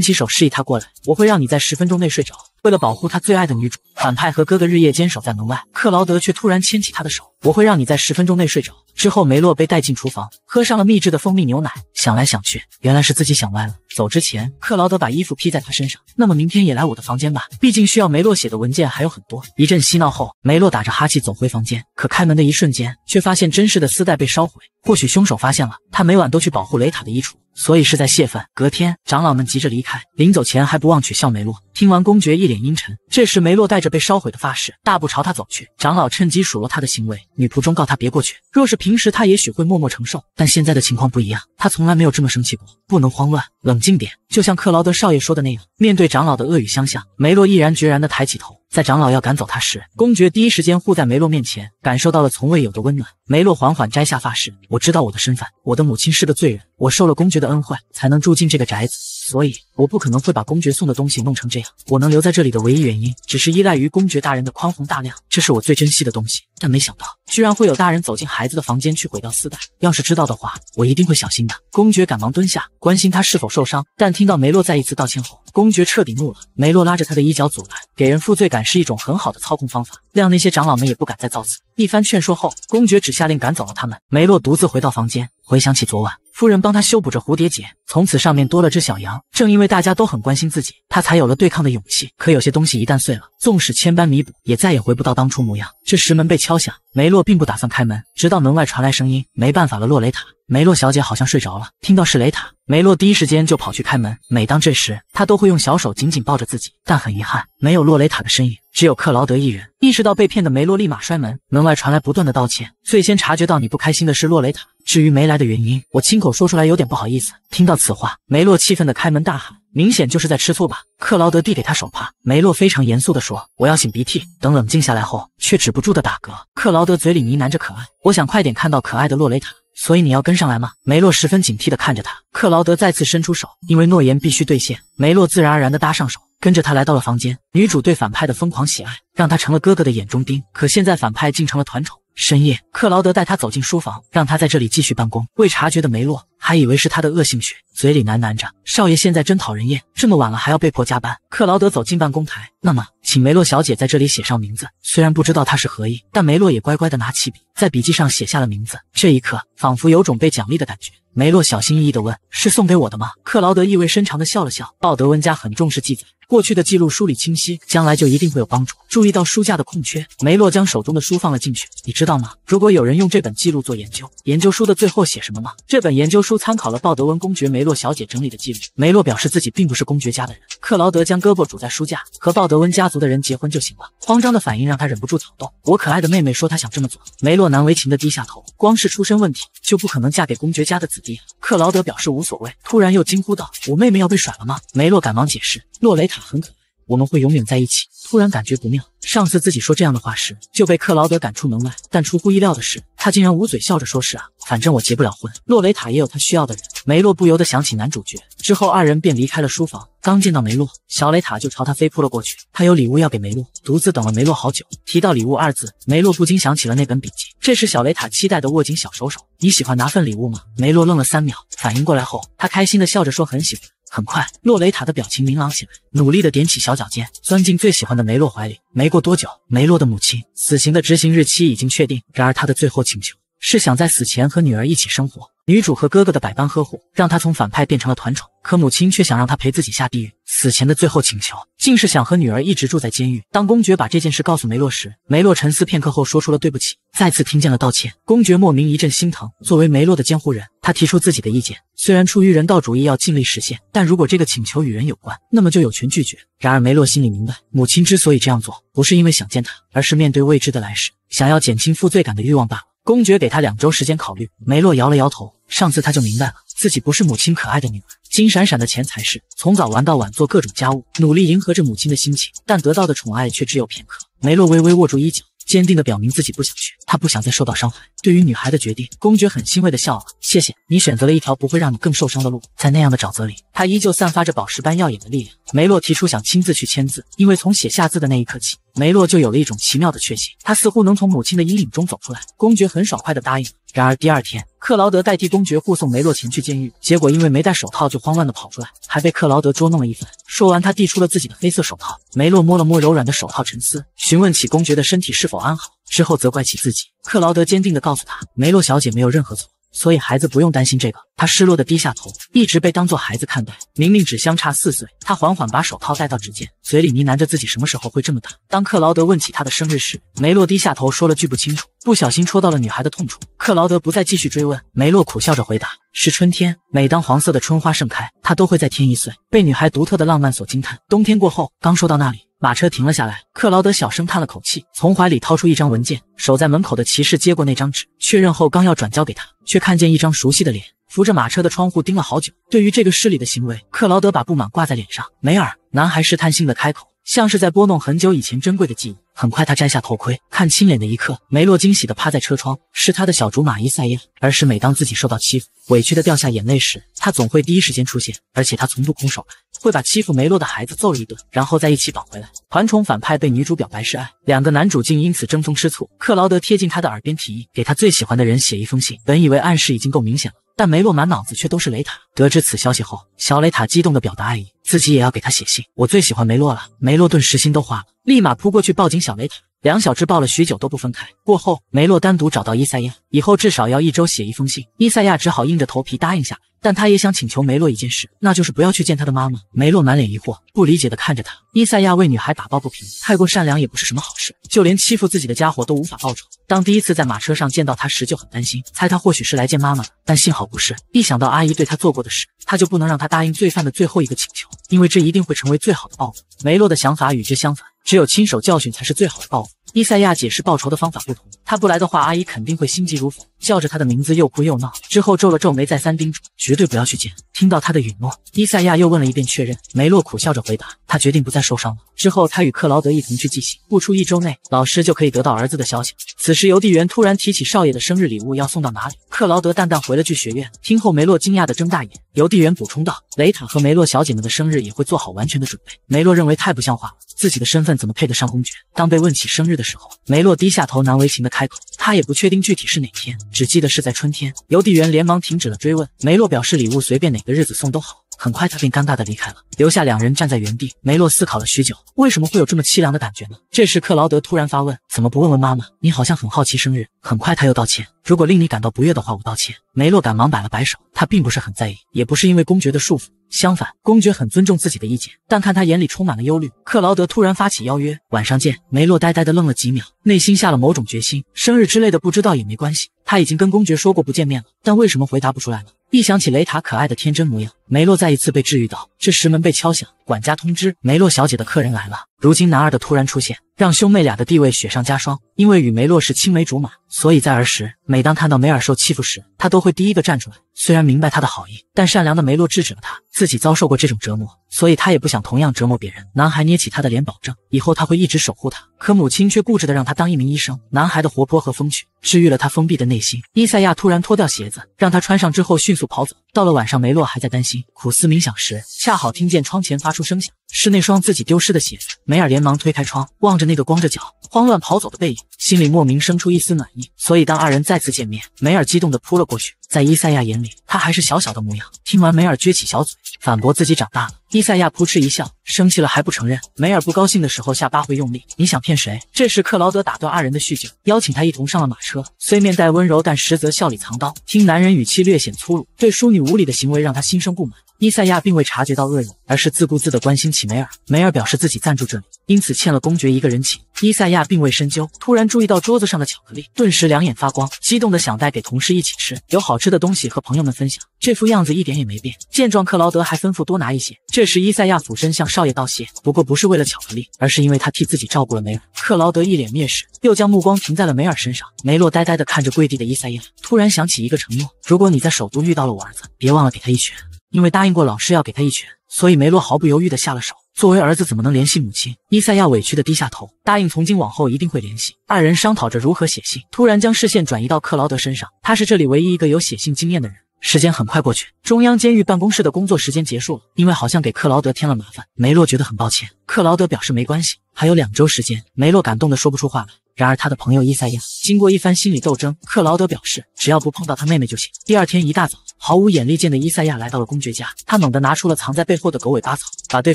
起手示意他过来。我会让你在十分钟内睡着。为了保护他最爱的女主，反派和哥哥日夜坚守在门外。克劳德却突然牵起他的手，我会让你在十分钟内睡着。之后，梅洛被带进厨房，喝上了秘制的蜂蜜牛奶。想来想去，原来是自己想歪了。走之前，克劳德把衣服披在他身上。那么明天也来我的房间吧，毕竟需要梅洛写的文件还有很多。一阵嬉闹后，梅洛打着哈气走回房间，可开门的一瞬间，却发现珍视的丝带被烧毁。或许凶手发现了他每晚都去保护雷塔的衣橱。所以是在泄愤。隔天，长老们急着离开，临走前还不忘取笑梅洛。听完，公爵一脸阴沉。这时，梅洛带着被烧毁的发饰，大步朝他走去。长老趁机数落他的行为，女仆忠告他别过去。若是平时，他也许会默默承受，但现在的情况不一样，他从来没有这么生气过，不能慌乱，冷静点。就像克劳德少爷说的那样，面对长老的恶语相向，梅洛毅然决然的抬起头。在长老要赶走他时，公爵第一时间护在梅洛面前，感受到了从未有的温暖。梅洛缓缓摘下发饰，我知道我的身份，我的母亲是个罪人，我受了公爵的恩惠，才能住进这个宅子。所以我不可能会把公爵送的东西弄成这样。我能留在这里的唯一原因，只是依赖于公爵大人的宽宏大量。这是我最珍惜的东西。但没想到，居然会有大人走进孩子的房间去毁掉丝带。要是知道的话，我一定会小心的。公爵赶忙蹲下，关心他是否受伤。但听到梅洛再一次道歉后，公爵彻底怒了。梅洛拉着他的衣角阻拦，给人负罪感是一种很好的操控方法，让那些长老们也不敢再造次。一番劝说后，公爵只下令赶走了他们。梅洛独自回到房间，回想起昨晚。夫人帮他修补着蝴蝶结，从此上面多了只小羊。正因为大家都很关心自己，他才有了对抗的勇气。可有些东西一旦碎了，纵使千般弥补，也再也回不到当初模样。这石门被敲响，梅洛并不打算开门，直到门外传来声音。没办法了，洛雷塔。梅洛小姐好像睡着了，听到是雷塔，梅洛第一时间就跑去开门。每当这时，她都会用小手紧紧抱着自己，但很遗憾，没有洛雷塔的身影，只有克劳德一人。意识到被骗的梅洛立马摔门，门外传来不断的道歉。最先察觉到你不开心的是洛雷塔，至于没来的原因，我亲口说出来有点不好意思。听到此话，梅洛气愤的开门大喊，明显就是在吃醋吧。克劳德递给他手帕，梅洛非常严肃的说：“我要擤鼻涕。”等冷静下来后，却止不住的打嗝。克劳德嘴里呢喃着：“可爱，我想快点看到可爱的洛雷塔。”所以你要跟上来吗？梅洛十分警惕地看着他。克劳德再次伸出手，因为诺言必须兑现。梅洛自然而然地搭上手。跟着他来到了房间，女主对反派的疯狂喜爱，让他成了哥哥的眼中钉。可现在反派竟成了团宠。深夜，克劳德带他走进书房，让他在这里继续办公。未察觉的梅洛还以为是他的恶性血，嘴里喃喃着：“少爷现在真讨人厌，这么晚了还要被迫加班。”克劳德走进办公台，那么，请梅洛小姐在这里写上名字。虽然不知道他是何意，但梅洛也乖乖的拿起笔，在笔记上写下了名字。这一刻，仿佛有种被奖励的感觉。梅洛小心翼翼地问：“是送给我的吗？”克劳德意味深长地笑了笑。鲍德温家很重视记载，过去的记录梳理清晰，将来就一定会有帮助。注意到书架的空缺，梅洛将手中的书放了进去。你知道吗？如果有人用这本记录做研究，研究书的最后写什么吗？这本研究书参考了鲍德温公爵梅洛小姐整理的记录。梅洛表示自己并不是公爵家的人。克劳德将胳膊拄在书架，和鲍德温家族的人结婚就行了。慌张的反应让他忍不住草动。我可爱的妹妹说她想这么做。梅洛难为情地低下头。光是出身问题，就不可能嫁给公爵家的子。克劳德表示无所谓，突然又惊呼道：“我妹妹要被甩了吗？”梅洛赶忙解释：“洛雷塔很可怜。”我们会永远在一起。突然感觉不妙，上次自己说这样的话时就被克劳德赶出门外，但出乎意料的是，他竟然捂嘴笑着说是啊，反正我结不了婚。洛雷塔也有他需要的人。梅洛不由得想起男主角，之后二人便离开了书房。刚见到梅洛，小雷塔就朝他飞扑了过去，他有礼物要给梅洛，独自等了梅洛好久。提到礼物二字，梅洛不禁想起了那本笔记。这时小雷塔期待地握紧小手手，你喜欢拿份礼物吗？梅洛愣了三秒，反应过来后，他开心地笑着说很喜欢。很快，洛雷塔的表情明朗起来，努力的踮起小脚尖，钻进最喜欢的梅洛怀里。没过多久，梅洛的母亲死刑的执行日期已经确定，然而她的最后请求。是想在死前和女儿一起生活。女主和哥哥的百般呵护，让她从反派变成了团宠。可母亲却想让她陪自己下地狱。死前的最后请求，竟是想和女儿一直住在监狱。当公爵把这件事告诉梅洛时，梅洛沉思片刻后说出了对不起。再次听见了道歉，公爵莫名一阵心疼。作为梅洛的监护人，他提出自己的意见，虽然出于人道主义要尽力实现，但如果这个请求与人有关，那么就有权拒绝。然而梅洛心里明白，母亲之所以这样做，不是因为想见他，而是面对未知的来世，想要减轻负罪感的欲望罢了。公爵给他两周时间考虑。梅洛摇了摇头。上次他就明白了，自己不是母亲可爱的女儿，金闪闪的钱才是。从早玩到晚，做各种家务，努力迎合着母亲的心情，但得到的宠爱却只有片刻。梅洛微微握住衣角。坚定地表明自己不想去，他不想再受到伤害。对于女孩的决定，公爵很欣慰地笑了。谢谢你选择了一条不会让你更受伤的路。在那样的沼泽里，他依旧散发着宝石般耀眼的力量。梅洛提出想亲自去签字，因为从写下字的那一刻起，梅洛就有了一种奇妙的确信，他似乎能从母亲的阴影中走出来。公爵很爽快地答应。然而第二天，克劳德代替公爵护送梅洛前去监狱，结果因为没戴手套，就慌乱地跑出来，还被克劳德捉弄了一番。说完，他递出了自己的黑色手套。梅洛摸了摸柔软的手套，沉思，询问起公爵的身体是否安好，之后责怪起自己。克劳德坚定地告诉他，梅洛小姐没有任何错。所以孩子不用担心这个。他失落的低下头，一直被当做孩子看待，明明只相差四岁。他缓缓把手套戴到指尖，嘴里呢喃着自己什么时候会这么大。当克劳德问起他的生日时，梅洛低下头说了句不清楚，不小心戳到了女孩的痛处。克劳德不再继续追问，梅洛苦笑着回答，是春天。每当黄色的春花盛开，他都会再添一岁，被女孩独特的浪漫所惊叹。冬天过后，刚说到那里。马车停了下来，克劳德小声叹了口气，从怀里掏出一张文件。守在门口的骑士接过那张纸，确认后刚要转交给他，却看见一张熟悉的脸，扶着马车的窗户盯了好久。对于这个失礼的行为，克劳德把不满挂在脸上。梅尔男孩试探性的开口，像是在拨弄很久以前珍贵的记忆。很快，他摘下头盔，看清脸的一刻，梅洛惊喜的趴在车窗，是他的小竹马伊塞耶。而是每当自己受到欺负，委屈的掉下眼泪时，他总会第一时间出现，而且他从不空手来。会把欺负梅洛的孩子揍了一顿，然后再一起绑回来。团宠反派被女主表白示爱，两个男主竟因此争风吃醋。克劳德贴近他的耳边提议，给他最喜欢的人写一封信。本以为暗示已经够明显了，但梅洛满脑子却都是雷塔。得知此消息后，小雷塔激动地表达爱意，自己也要给他写信。我最喜欢梅洛了。梅洛顿时心都化了，立马扑过去抱紧小雷塔。两小只抱了许久都不分开。过后，梅洛单独找到伊赛亚，以后至少要一周写一封信。伊赛亚只好硬着头皮答应下来。但他也想请求梅洛一件事，那就是不要去见他的妈妈。梅洛满脸疑惑，不理解的看着他。伊赛亚为女孩打抱不平，太过善良也不是什么好事，就连欺负自己的家伙都无法报仇。当第一次在马车上见到他时就很担心，猜他或许是来见妈妈的，但幸好不是。一想到阿姨对他做过的事，他就不能让他答应罪犯的最后一个请求，因为这一定会成为最好的报复。梅洛的想法与之相反。只有亲手教训才是最好的报复。伊赛亚解释报仇的方法不同，他不来的话，阿姨肯定会心急如焚。叫着他的名字，又哭又闹。之后皱了皱眉，再三叮嘱绝对不要去见。听到他的允诺，伊赛亚又问了一遍确认。梅洛苦笑着回答，他决定不再受伤了。之后他与克劳德一同去寄信，不出一周内，老师就可以得到儿子的消息。此时邮递员突然提起少爷的生日礼物要送到哪里。克劳德淡淡回了句学院。听后梅洛惊讶的睁大眼。邮递员补充道，雷塔和梅洛小姐们的生日也会做好完全的准备。梅洛认为太不像话了，自己的身份怎么配得上公爵？当被问起生日的时候，梅洛低下头，难为情的开口，他也不确定具体是哪天。只记得是在春天，邮递员连忙停止了追问。梅洛表示礼物随便哪个日子送都好。很快他便尴尬的离开了，留下两人站在原地。梅洛思考了许久，为什么会有这么凄凉的感觉呢？这时克劳德突然发问：“怎么不问问妈妈？你好像很好奇生日。”很快他又道歉：“如果令你感到不悦的话，我道歉。”梅洛赶忙摆了摆手，他并不是很在意，也不是因为公爵的束缚，相反，公爵很尊重自己的意见。但看他眼里充满了忧虑，克劳德突然发起邀约：“晚上见。”梅洛呆呆的愣了几秒，内心下了某种决心。生日之类的不知道也没关系，他已经跟公爵说过不见面了，但为什么回答不出来呢？一想起雷塔可爱的天真模样，梅洛再一次被治愈到。这时门被敲响，管家通知梅洛小姐的客人来了。如今男二的突然出现，让兄妹俩的地位雪上加霜。因为与梅洛是青梅竹马，所以在儿时，每当看到梅尔受欺负时，他都会第一个站出来。虽然明白他的好意，但善良的梅洛制止了他，自己遭受过这种折磨，所以他也不想同样折磨别人。男孩捏起他的脸，保证以后他会一直守护他。可母亲却固执的让他当一名医生。男孩的活泼和风趣治愈了他封闭的内心。伊赛亚突然脱掉鞋子，让他穿上之后迅速跑走。到了晚上，梅洛还在担心，苦思冥想时，恰好听见窗前发出声响，是那双自己丢失的鞋子。梅尔连忙推开窗，望着那个光着脚慌乱跑走的背影，心里莫名生出一丝暖意。所以，当二人再次见面，梅尔激动地扑了过去。在伊赛亚眼里，他还是小小的模样。听完梅尔撅起小嘴，反驳自己长大了。伊赛亚扑哧一笑，生气了还不承认。梅尔不高兴的时候下巴会用力。你想骗谁？这时克劳德打断二人的叙旧，邀请他一同上了马车。虽面带温柔，但实则笑里藏刀。听男人语气略显粗鲁，对淑女无礼的行为让他心生不满。伊赛亚并未察觉到恶意，而是自顾自的关心起梅尔。梅尔表示自己暂住这里。因此欠了公爵一个人情，伊赛亚并未深究。突然注意到桌子上的巧克力，顿时两眼发光，激动的想带给同事一起吃。有好吃的东西和朋友们分享，这副样子一点也没变。见状，克劳德还吩咐多拿一些。这时，伊赛亚俯身向少爷道谢，不过不是为了巧克力，而是因为他替自己照顾了梅尔。克劳德一脸蔑视，又将目光停在了梅尔身上。梅洛呆呆的看着跪地的伊赛亚，突然想起一个承诺：如果你在首都遇到了我儿子，别忘了给他一拳。因为答应过老师要给他一拳，所以梅洛毫不犹豫的下了手。作为儿子怎么能联系母亲？伊赛亚委屈的低下头，答应从今往后一定会联系。二人商讨着如何写信，突然将视线转移到克劳德身上，他是这里唯一一个有写信经验的人。时间很快过去，中央监狱办公室的工作时间结束了，因为好像给克劳德添了麻烦，梅洛觉得很抱歉。克劳德表示没关系，还有两周时间。梅洛感动的说不出话来。然而他的朋友伊赛亚经过一番心理斗争，克劳德表示只要不碰到他妹妹就行。第二天一大早，毫无眼力见的伊赛亚来到了公爵家，他猛地拿出了藏在背后的狗尾巴草，把对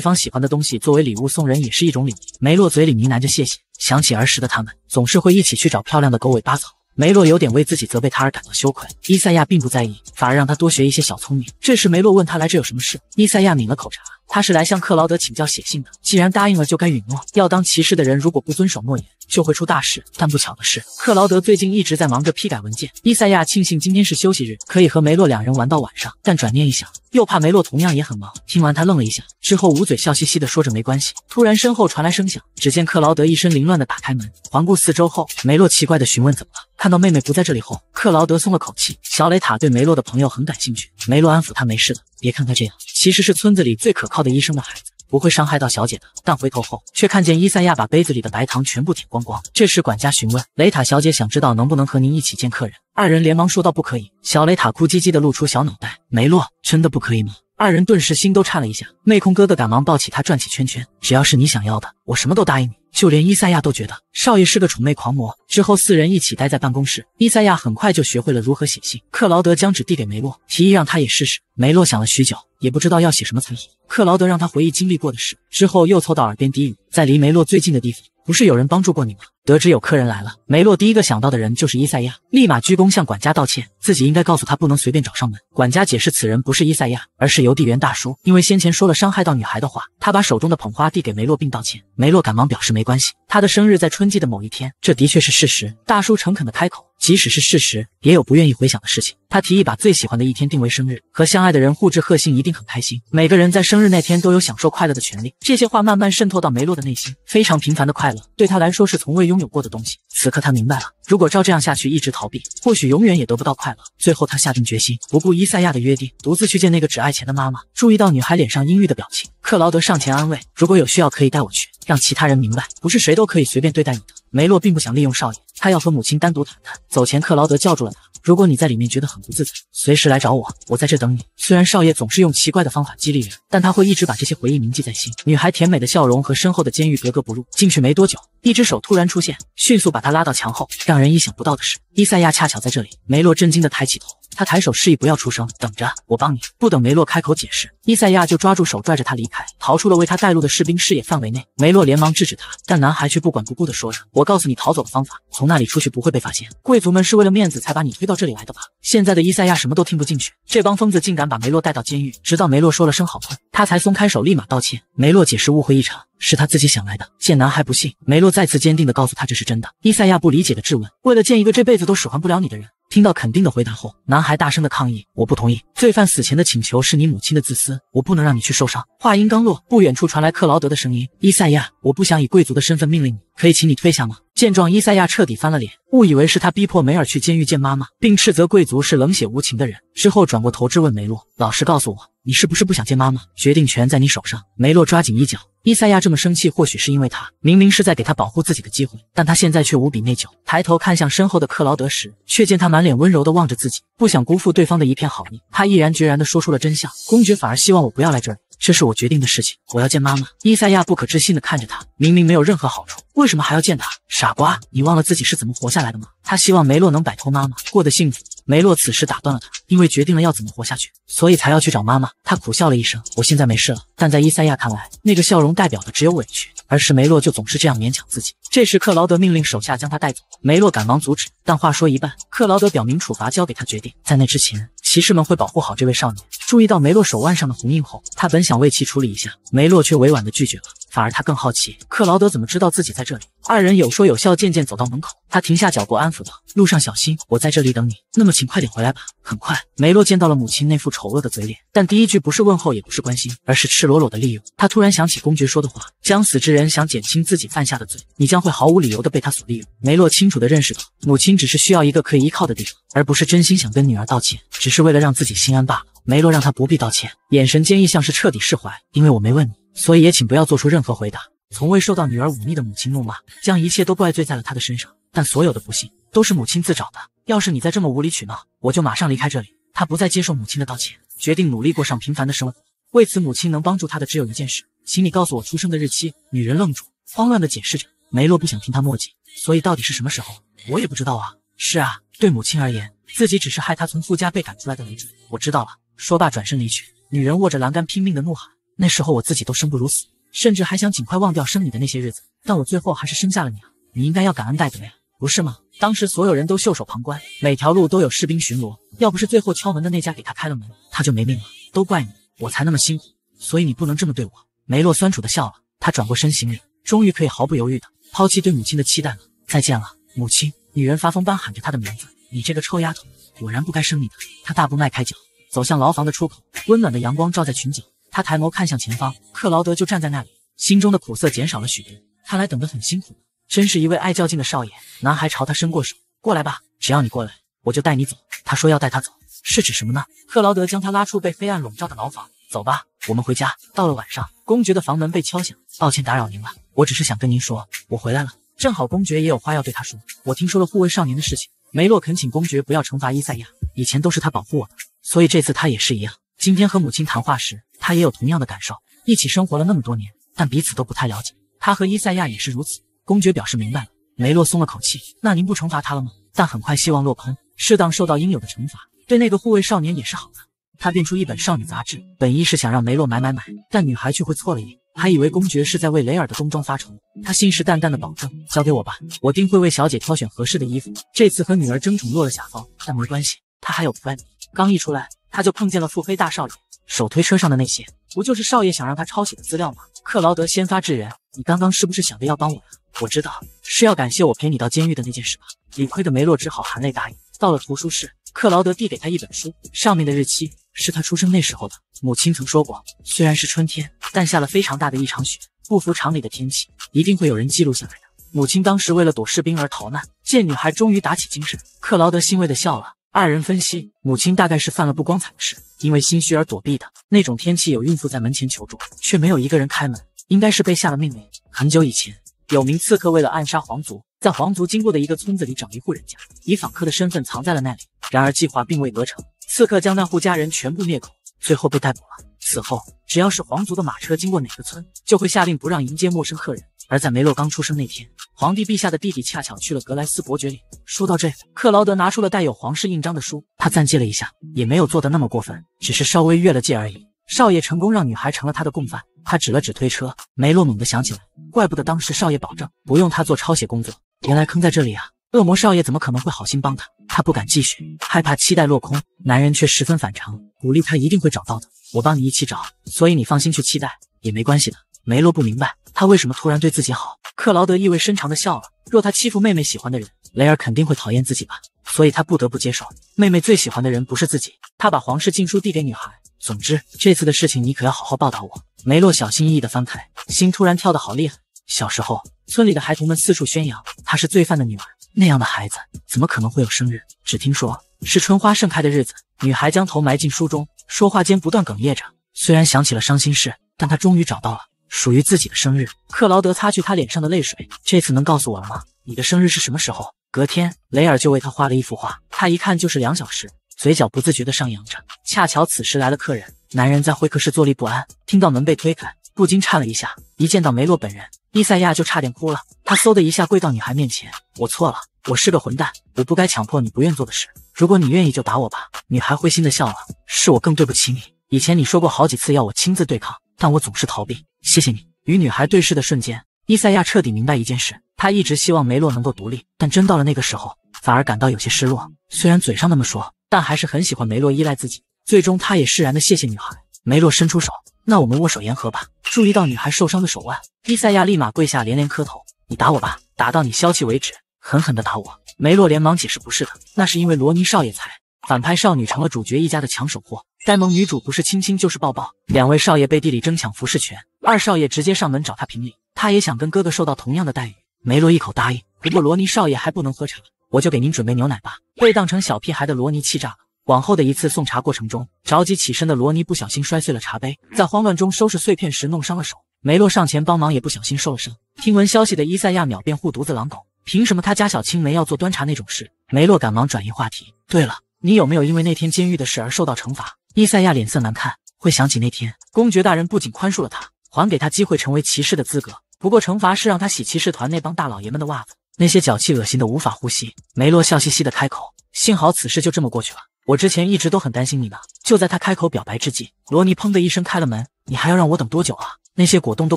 方喜欢的东西作为礼物送人也是一种礼仪。梅洛嘴里呢喃着谢谢，想起儿时的他们总是会一起去找漂亮的狗尾巴草。梅洛有点为自己责备他而感到羞愧，伊赛亚并不在意，反而让他多学一些小聪明。这时，梅洛问他来这有什么事。伊赛亚抿了口茶。他是来向克劳德请教写信的。既然答应了，就该允诺。要当骑士的人，如果不遵守诺言，就会出大事。但不巧的是，克劳德最近一直在忙着批改文件。伊赛亚庆幸今天是休息日，可以和梅洛两人玩到晚上。但转念一想，又怕梅洛同样也很忙。听完，他愣了一下，之后捂嘴笑嘻嘻的说着：“没关系。”突然，身后传来声响。只见克劳德一身凌乱的打开门，环顾四周后，梅洛奇怪的询问：“怎么了？”看到妹妹不在这里后，克劳德松了口气。小雷塔对梅洛的朋友很感兴趣。梅洛安抚他：“没事的，别看他这样。”其实是村子里最可靠的医生的孩子，不会伤害到小姐的。但回头后却看见伊赛亚把杯子里的白糖全部舔光光。这时管家询问雷塔小姐，想知道能不能和您一起见客人。二人连忙说道不可以。小雷塔哭唧唧的露出小脑袋，梅洛真的不可以吗？二人顿时心都颤了一下。内控哥哥赶忙抱起他转起圈圈，只要是你想要的，我什么都答应你。就连伊赛亚都觉得少爷是个宠妹狂魔。之后四人一起待在办公室，伊赛亚很快就学会了如何写信。克劳德将纸递给梅洛，提议让他也试试。梅洛想了许久，也不知道要写什么才好。克劳德让他回忆经历过的事，之后又凑到耳边低语：“在离梅洛最近的地方，不是有人帮助过你吗？”得知有客人来了，梅洛第一个想到的人就是伊赛亚，立马鞠躬向管家道歉，自己应该告诉他不能随便找上门。管家解释此人不是伊赛亚，而是邮递员大叔，因为先前说了伤害到女孩的话，他把手中的捧花递给梅洛并道歉。梅洛赶忙表示没关系，他的生日在春季的某一天，这的确是事实。大叔诚恳的开口，即使是事实，也有不愿意回想的事情。他提议把最喜欢的一天定为生日，和相爱的人互致贺信一定很开心。每个人在生日那天都有享受快乐的权利。这些话慢慢渗透到梅洛的内心，非常平凡的快乐对他来说是从未拥。有过的东西，此刻他明白了。如果照这样下去，一直逃避，或许永远也得不到快乐。最后，他下定决心，不顾伊赛亚的约定，独自去见那个只爱钱的妈妈。注意到女孩脸上阴郁的表情，克劳德上前安慰：“如果有需要，可以带我去，让其他人明白，不是谁都可以随便对待你的。”梅洛并不想利用少爷，他要和母亲单独谈谈。走前，克劳德叫住了他。如果你在里面觉得很不自在，随时来找我，我在这等你。虽然少爷总是用奇怪的方法激励人，但他会一直把这些回忆铭记在心。女孩甜美的笑容和身后的监狱格格不入。进去没多久，一只手突然出现，迅速把她拉到墙后。让人意想不到的是，伊赛亚恰巧在这里。梅洛震惊的抬起头。他抬手示意不要出声，等着我帮你。不等梅洛开口解释，伊赛亚就抓住手拽着他离开，逃出了为他带路的士兵视野范围内。梅洛连忙制止他，但男孩却不管不顾地说着：“我告诉你逃走的方法，从那里出去不会被发现。贵族们是为了面子才把你推到这里来的吧？”现在的伊赛亚什么都听不进去，这帮疯子竟敢把梅洛带到监狱。直到梅洛说了声“好困”，他才松开手，立马道歉。梅洛解释误会一场，是他自己想来的。见男孩不信，梅洛再次坚定地告诉他这是真的。伊赛亚不理解地质问：“为了见一个这辈子都使唤不了你的人？”听到肯定的回答后，男孩大声的抗议：“我不同意！罪犯死前的请求是你母亲的自私，我不能让你去受伤。”话音刚落，不远处传来克劳德的声音：“伊赛亚，我不想以贵族的身份命令你，可以请你退下吗？”见状，伊赛亚彻底翻了脸，误以为是他逼迫梅尔去监狱见妈妈，并斥责贵族是冷血无情的人。之后转过头质问梅洛：“老实告诉我，你是不是不想见妈妈？决定权在你手上。”梅洛抓紧衣角。伊赛亚这么生气，或许是因为他明明是在给他保护自己的机会，但他现在却无比内疚。抬头看向身后的克劳德时，却见他满脸温柔地望着自己。不想辜负对方的一片好意，他毅然决然地说出了真相。公爵反而希望我不要来这里。”这是我决定的事情，我要见妈妈。伊赛亚不可置信地看着他，明明没有任何好处，为什么还要见他？傻瓜，你忘了自己是怎么活下来的吗？他希望梅洛能摆脱妈妈，过得幸福。梅洛此时打断了他，因为决定了要怎么活下去，所以才要去找妈妈。他苦笑了一声，我现在没事了。但在伊赛亚看来，那个笑容代表的只有委屈。而是梅洛就总是这样勉强自己。这时克劳德命令手下将他带走，梅洛赶忙阻止，但话说一半，克劳德表明处罚交给他决定，在那之前。骑士们会保护好这位少年。注意到梅洛手腕上的红印后，他本想为其处理一下，梅洛却委婉地拒绝了。反而他更好奇，克劳德怎么知道自己在这里？二人有说有笑，渐渐走到门口，他停下脚步，安抚道：“路上小心，我在这里等你。那么，请快点回来吧。”很快，梅洛见到了母亲那副丑恶的嘴脸，但第一句不是问候，也不是关心，而是赤裸裸的利用。他突然想起公爵说的话：“将死之人想减轻自己犯下的罪，你将会毫无理由的被他所利用。”梅洛清楚的认识到，母亲只是需要一个可以依靠的地方，而不是真心想跟女儿道歉，只是为了让自己心安罢了。梅洛让他不必道歉，眼神坚毅，像是彻底释怀，因为我没问你。所以也请不要做出任何回答。从未受到女儿忤逆的母亲怒骂，将一切都怪罪在了他的身上。但所有的不幸都是母亲自找的。要是你再这么无理取闹，我就马上离开这里。他不再接受母亲的道歉，决定努力过上平凡的生活。为此，母亲能帮助他的只有一件事，请你告诉我出生的日期。女人愣住，慌乱地解释着。梅洛不想听他墨迹，所以到底是什么时候？我也不知道啊。是啊，对母亲而言，自己只是害她从富家被赶出来的累赘。我知道了。说罢转身离去。女人握着栏杆，拼命的怒喊。那时候我自己都生不如死，甚至还想尽快忘掉生你的那些日子，但我最后还是生下了你啊！你应该要感恩戴德呀，不是吗？当时所有人都袖手旁观，每条路都有士兵巡逻，要不是最后敲门的那家给他开了门，他就没命了。都怪你，我才那么辛苦，所以你不能这么对我。梅洛酸楚的笑了，他转过身行礼，终于可以毫不犹豫的抛弃对母亲的期待了。再见了，母亲！女人发疯般喊着他的名字，你这个臭丫头，果然不该生你的。他大步迈开脚，走向牢房的出口，温暖的阳光照在裙角。他抬眸看向前方，克劳德就站在那里，心中的苦涩减少了许多。看来等得很辛苦，真是一位爱较劲的少爷。男孩朝他伸过手，过来吧，只要你过来，我就带你走。他说要带他走，是指什么呢？克劳德将他拉出被黑暗笼罩的牢房，走吧，我们回家。到了晚上，公爵的房门被敲响，抱歉打扰您了，我只是想跟您说，我回来了。正好公爵也有话要对他说。我听说了护卫少年的事情，梅洛恳请公爵不要惩罚伊赛亚，以前都是他保护我的，所以这次他也是一样。今天和母亲谈话时，他也有同样的感受。一起生活了那么多年，但彼此都不太了解。他和伊赛亚也是如此。公爵表示明白了，梅洛松了口气。那您不惩罚他了吗？但很快希望落空。适当受到应有的惩罚，对那个护卫少年也是好的。他变出一本少女杂志，本意是想让梅洛买买买，但女孩却会错了意，还以为公爵是在为雷尔的冬装发愁。他信誓旦旦地保证：“交给我吧，我定会为小姐挑选合适的衣服。”这次和女儿争宠落了下风，但没关系，他还有不败。刚一出来，他就碰见了腹黑大少爷。手推车上的那些，不就是少爷想让他抄写的资料吗？克劳德先发制人：“你刚刚是不是想着要帮我呀？我知道是要感谢我陪你到监狱的那件事吧？”理亏的梅洛只好含泪答应。到了图书室，克劳德递给他一本书，上面的日期是他出生那时候的。母亲曾说过，虽然是春天，但下了非常大的一场雪，不服常理的天气一定会有人记录下来的。母亲当时为了躲士兵而逃难。见女孩终于打起精神，克劳德欣慰地笑了。二人分析，母亲大概是犯了不光彩的事，因为心虚而躲避的。那种天气有孕妇在门前求助，却没有一个人开门，应该是被下了命令。很久以前，有名刺客为了暗杀皇族，在皇族经过的一个村子里找一户人家，以访客的身份藏在了那里。然而计划并未得逞，刺客将那户家人全部灭口，最后被逮捕了。此后，只要是皇族的马车经过哪个村，就会下令不让迎接陌生客人。而在梅洛刚出生那天，皇帝陛下的弟弟恰巧去了格莱斯伯爵领。说到这，克劳德拿出了带有皇室印章的书，他暂借了一下，也没有做的那么过分，只是稍微越了界而已。少爷成功让女孩成了他的共犯。他指了指推车，梅洛猛地想起来，怪不得当时少爷保证不用他做抄写工作，原来坑在这里啊！恶魔少爷怎么可能会好心帮他？他不敢继续，害怕期待落空。男人却十分反常，鼓励他一定会找到的。我帮你一起找，所以你放心去期待也没关系的。梅洛不明白他为什么突然对自己好。克劳德意味深长的笑了。若他欺负妹妹喜欢的人，雷尔肯定会讨厌自己吧？所以他不得不接受妹妹最喜欢的人不是自己。他把皇室禁书递给女孩。总之，这次的事情你可要好好报答我。梅洛小心翼翼的翻开，心突然跳得好厉害。小时候，村里的孩童们四处宣扬她是罪犯的女儿。那样的孩子怎么可能会有生日？只听说是春花盛开的日子。女孩将头埋进书中。说话间不断哽咽着，虽然想起了伤心事，但他终于找到了属于自己的生日。克劳德擦去他脸上的泪水，这次能告诉我了吗？你的生日是什么时候？隔天，雷尔就为他画了一幅画，他一看就是两小时，嘴角不自觉地上扬着。恰巧此时来了客人，男人在会客室坐立不安，听到门被推开，不禁颤了一下。一见到梅洛本人，伊赛亚就差点哭了，他嗖的一下跪到女孩面前：“我错了，我是个混蛋，我不该强迫你不愿做的事。”如果你愿意就打我吧。女孩灰心的笑了。是我更对不起你。以前你说过好几次要我亲自对抗，但我总是逃避。谢谢你。与女孩对视的瞬间，伊赛亚彻底明白一件事：他一直希望梅洛能够独立，但真到了那个时候，反而感到有些失落。虽然嘴上那么说，但还是很喜欢梅洛依赖自己。最终，他也释然的谢谢女孩。梅洛伸出手，那我们握手言和吧。注意到女孩受伤的手腕，伊赛亚立马跪下连连磕头。你打我吧，打到你消气为止，狠狠的打我。梅洛连忙解释：“不是的，那是因为罗尼少爷才反派少女成了主角一家的抢手货，呆萌女主不是亲亲就是抱抱，两位少爷背地里争抢服饰权，二少爷直接上门找他评理，他也想跟哥哥受到同样的待遇。”梅洛一口答应，不过罗尼少爷还不能喝茶，我就给您准备牛奶吧。被当成小屁孩的罗尼气炸了。往后的一次送茶过程中，着急起身的罗尼不小心摔碎了茶杯，在慌乱中收拾碎片时弄伤了手，梅洛上前帮忙也不小心受了伤。听闻消息的伊赛亚秒变护犊子狼狗。凭什么他家小青梅要做端茶那种事？梅洛赶忙转移话题。对了，你有没有因为那天监狱的事而受到惩罚？伊赛亚脸色难看，会想起那天公爵大人不仅宽恕了他，还给他机会成为骑士的资格。不过惩罚是让他洗骑士团那帮大老爷们的袜子，那些脚气恶心的无法呼吸。梅洛笑嘻嘻的开口：“幸好此事就这么过去了，我之前一直都很担心你呢。”就在他开口表白之际，罗尼砰的一声开了门：“你还要让我等多久啊？”那些果冻都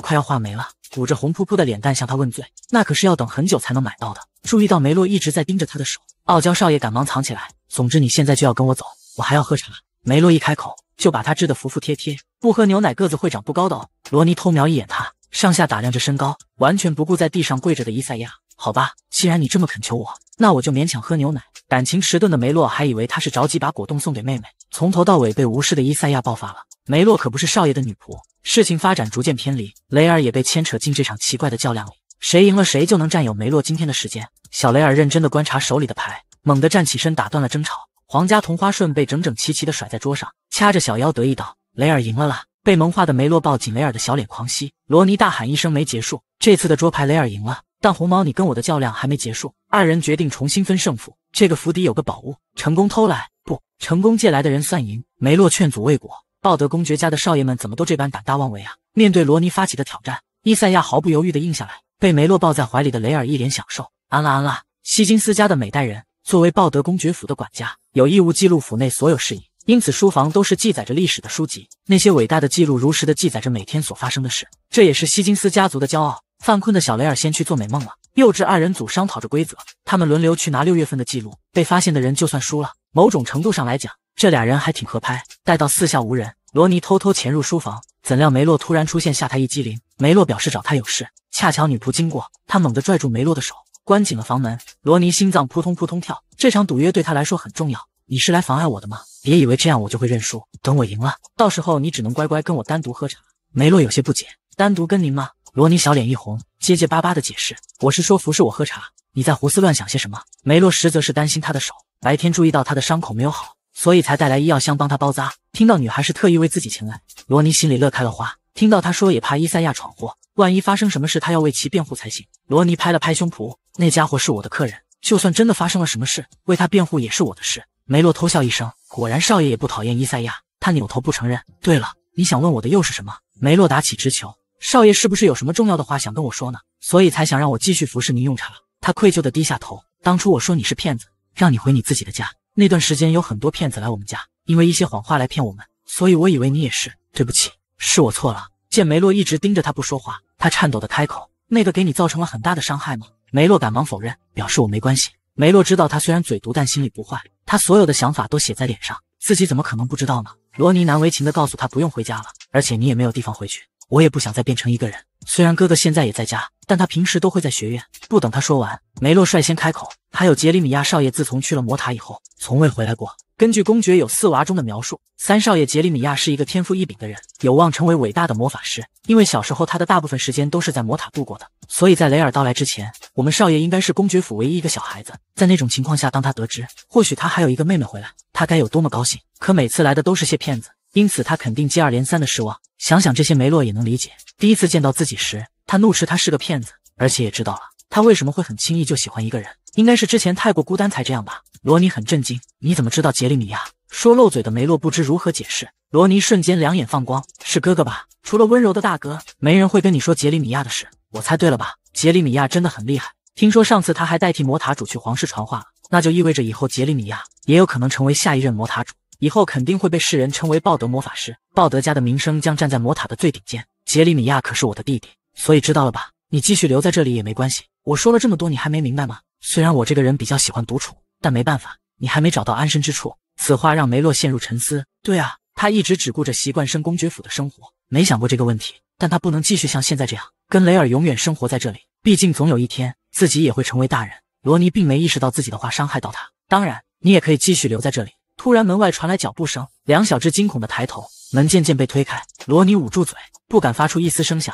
快要化没了，捂着红扑扑的脸蛋向他问罪。那可是要等很久才能买到的。注意到梅洛一直在盯着他的手，傲娇少爷赶忙藏起来。总之你现在就要跟我走，我还要喝茶。梅洛一开口就把他治得服服帖帖。不喝牛奶个子会长不高的哦。罗尼偷瞄一眼他，上下打量着身高，完全不顾在地上跪着的伊赛亚。好吧，既然你这么恳求我。那我就勉强喝牛奶。感情迟钝的梅洛还以为他是着急把果冻送给妹妹。从头到尾被无视的伊赛亚爆发了。梅洛可不是少爷的女仆。事情发展逐渐偏离，雷尔也被牵扯进这场奇怪的较量里。谁赢了，谁就能占有梅洛今天的时间。小雷尔认真的观察手里的牌，猛地站起身，打断了争吵。皇家同花顺被整整齐齐的甩在桌上，掐着小腰得意道：“雷尔赢了啦！”被萌化的梅洛抱紧雷尔的小脸狂吸。罗尼大喊一声：“没结束！这次的桌牌，雷尔赢了。”但红毛，你跟我的较量还没结束。二人决定重新分胜负。这个府邸有个宝物，成功偷来不成功借来的人算赢。梅洛劝阻未果。鲍德公爵家的少爷们怎么都这般胆大妄为啊？面对罗尼发起的挑战，伊赛亚毫不犹豫地应下来。被梅洛抱在怀里的雷尔一脸享受。安啦安啦，希金斯家的每代人作为鲍德公爵府的管家，有义务记录府内所有事宜，因此书房都是记载着历史的书籍。那些伟大的记录，如实的记载着每天所发生的事，这也是希金斯家族的骄傲。犯困的小雷尔先去做美梦了。幼稚二人组商讨着规则，他们轮流去拿六月份的记录，被发现的人就算输了。某种程度上来讲，这俩人还挺合拍。待到四下无人，罗尼偷偷潜入书房，怎料梅洛突然出现，吓他一激灵。梅洛表示找他有事，恰巧女仆经过，他猛地拽住梅洛的手，关紧了房门。罗尼心脏扑通扑通跳，这场赌约对他来说很重要。你是来妨碍我的吗？别以为这样我就会认输。等我赢了，到时候你只能乖乖跟我单独喝茶。梅洛有些不解，单独跟您吗？罗尼小脸一红，结结巴巴的解释：“我是说服侍我喝茶，你在胡思乱想些什么？”梅洛实则是担心他的手，白天注意到他的伤口没有好，所以才带来医药箱帮他包扎。听到女孩是特意为自己前来，罗尼心里乐开了花。听到他说也怕伊赛亚闯祸，万一发生什么事，他要为其辩护才行。罗尼拍了拍胸脯：“那家伙是我的客人，就算真的发生了什么事，为他辩护也是我的事。”梅洛偷笑一声：“果然少爷也不讨厌伊赛亚。”他扭头不承认。对了，你想问我的又是什么？梅洛打起直球。少爷是不是有什么重要的话想跟我说呢？所以才想让我继续服侍您用茶。他愧疚的低下头。当初我说你是骗子，让你回你自己的家。那段时间有很多骗子来我们家，因为一些谎话来骗我们，所以我以为你也是。对不起，是我错了。见梅洛一直盯着他不说话，他颤抖的开口：“那个给你造成了很大的伤害吗？”梅洛赶忙否认，表示我没关系。梅洛知道他虽然嘴毒，但心里不坏。他所有的想法都写在脸上，自己怎么可能不知道呢？罗尼难为情的告诉他：“不用回家了，而且你也没有地方回去。”我也不想再变成一个人。虽然哥哥现在也在家，但他平时都会在学院。不等他说完，梅洛率先开口：“还有杰里米亚少爷，自从去了魔塔以后，从未回来过。根据公爵有四娃中的描述，三少爷杰里米亚是一个天赋异禀的人，有望成为伟大的魔法师。因为小时候他的大部分时间都是在魔塔度过的，所以在雷尔到来之前，我们少爷应该是公爵府唯一一个小孩子。在那种情况下，当他得知或许他还有一个妹妹回来，他该有多么高兴！可每次来的都是些骗子。”因此，他肯定接二连三的失望。想想这些，梅洛也能理解。第一次见到自己时，他怒斥他是个骗子，而且也知道了他为什么会很轻易就喜欢一个人，应该是之前太过孤单才这样吧。罗尼很震惊，你怎么知道？杰里米亚说漏嘴的梅洛不知如何解释。罗尼瞬间两眼放光，是哥哥吧？除了温柔的大哥，没人会跟你说杰里米亚的事。我猜对了吧？杰里米亚真的很厉害，听说上次他还代替魔塔主去皇室传话了，那就意味着以后杰里米亚也有可能成为下一任魔塔主。以后肯定会被世人称为鲍德魔法师，鲍德家的名声将站在魔塔的最顶尖。杰里米亚可是我的弟弟，所以知道了吧？你继续留在这里也没关系。我说了这么多，你还没明白吗？虽然我这个人比较喜欢独处，但没办法，你还没找到安身之处。此话让梅洛陷入沉思。对啊，他一直只顾着习惯深公爵府的生活，没想过这个问题。但他不能继续像现在这样跟雷尔永远生活在这里，毕竟总有一天自己也会成为大人。罗尼并没意识到自己的话伤害到他。当然，你也可以继续留在这里。突然，门外传来脚步声。梁小只惊恐的抬头，门渐渐被推开。罗尼捂住嘴，不敢发出一丝声响。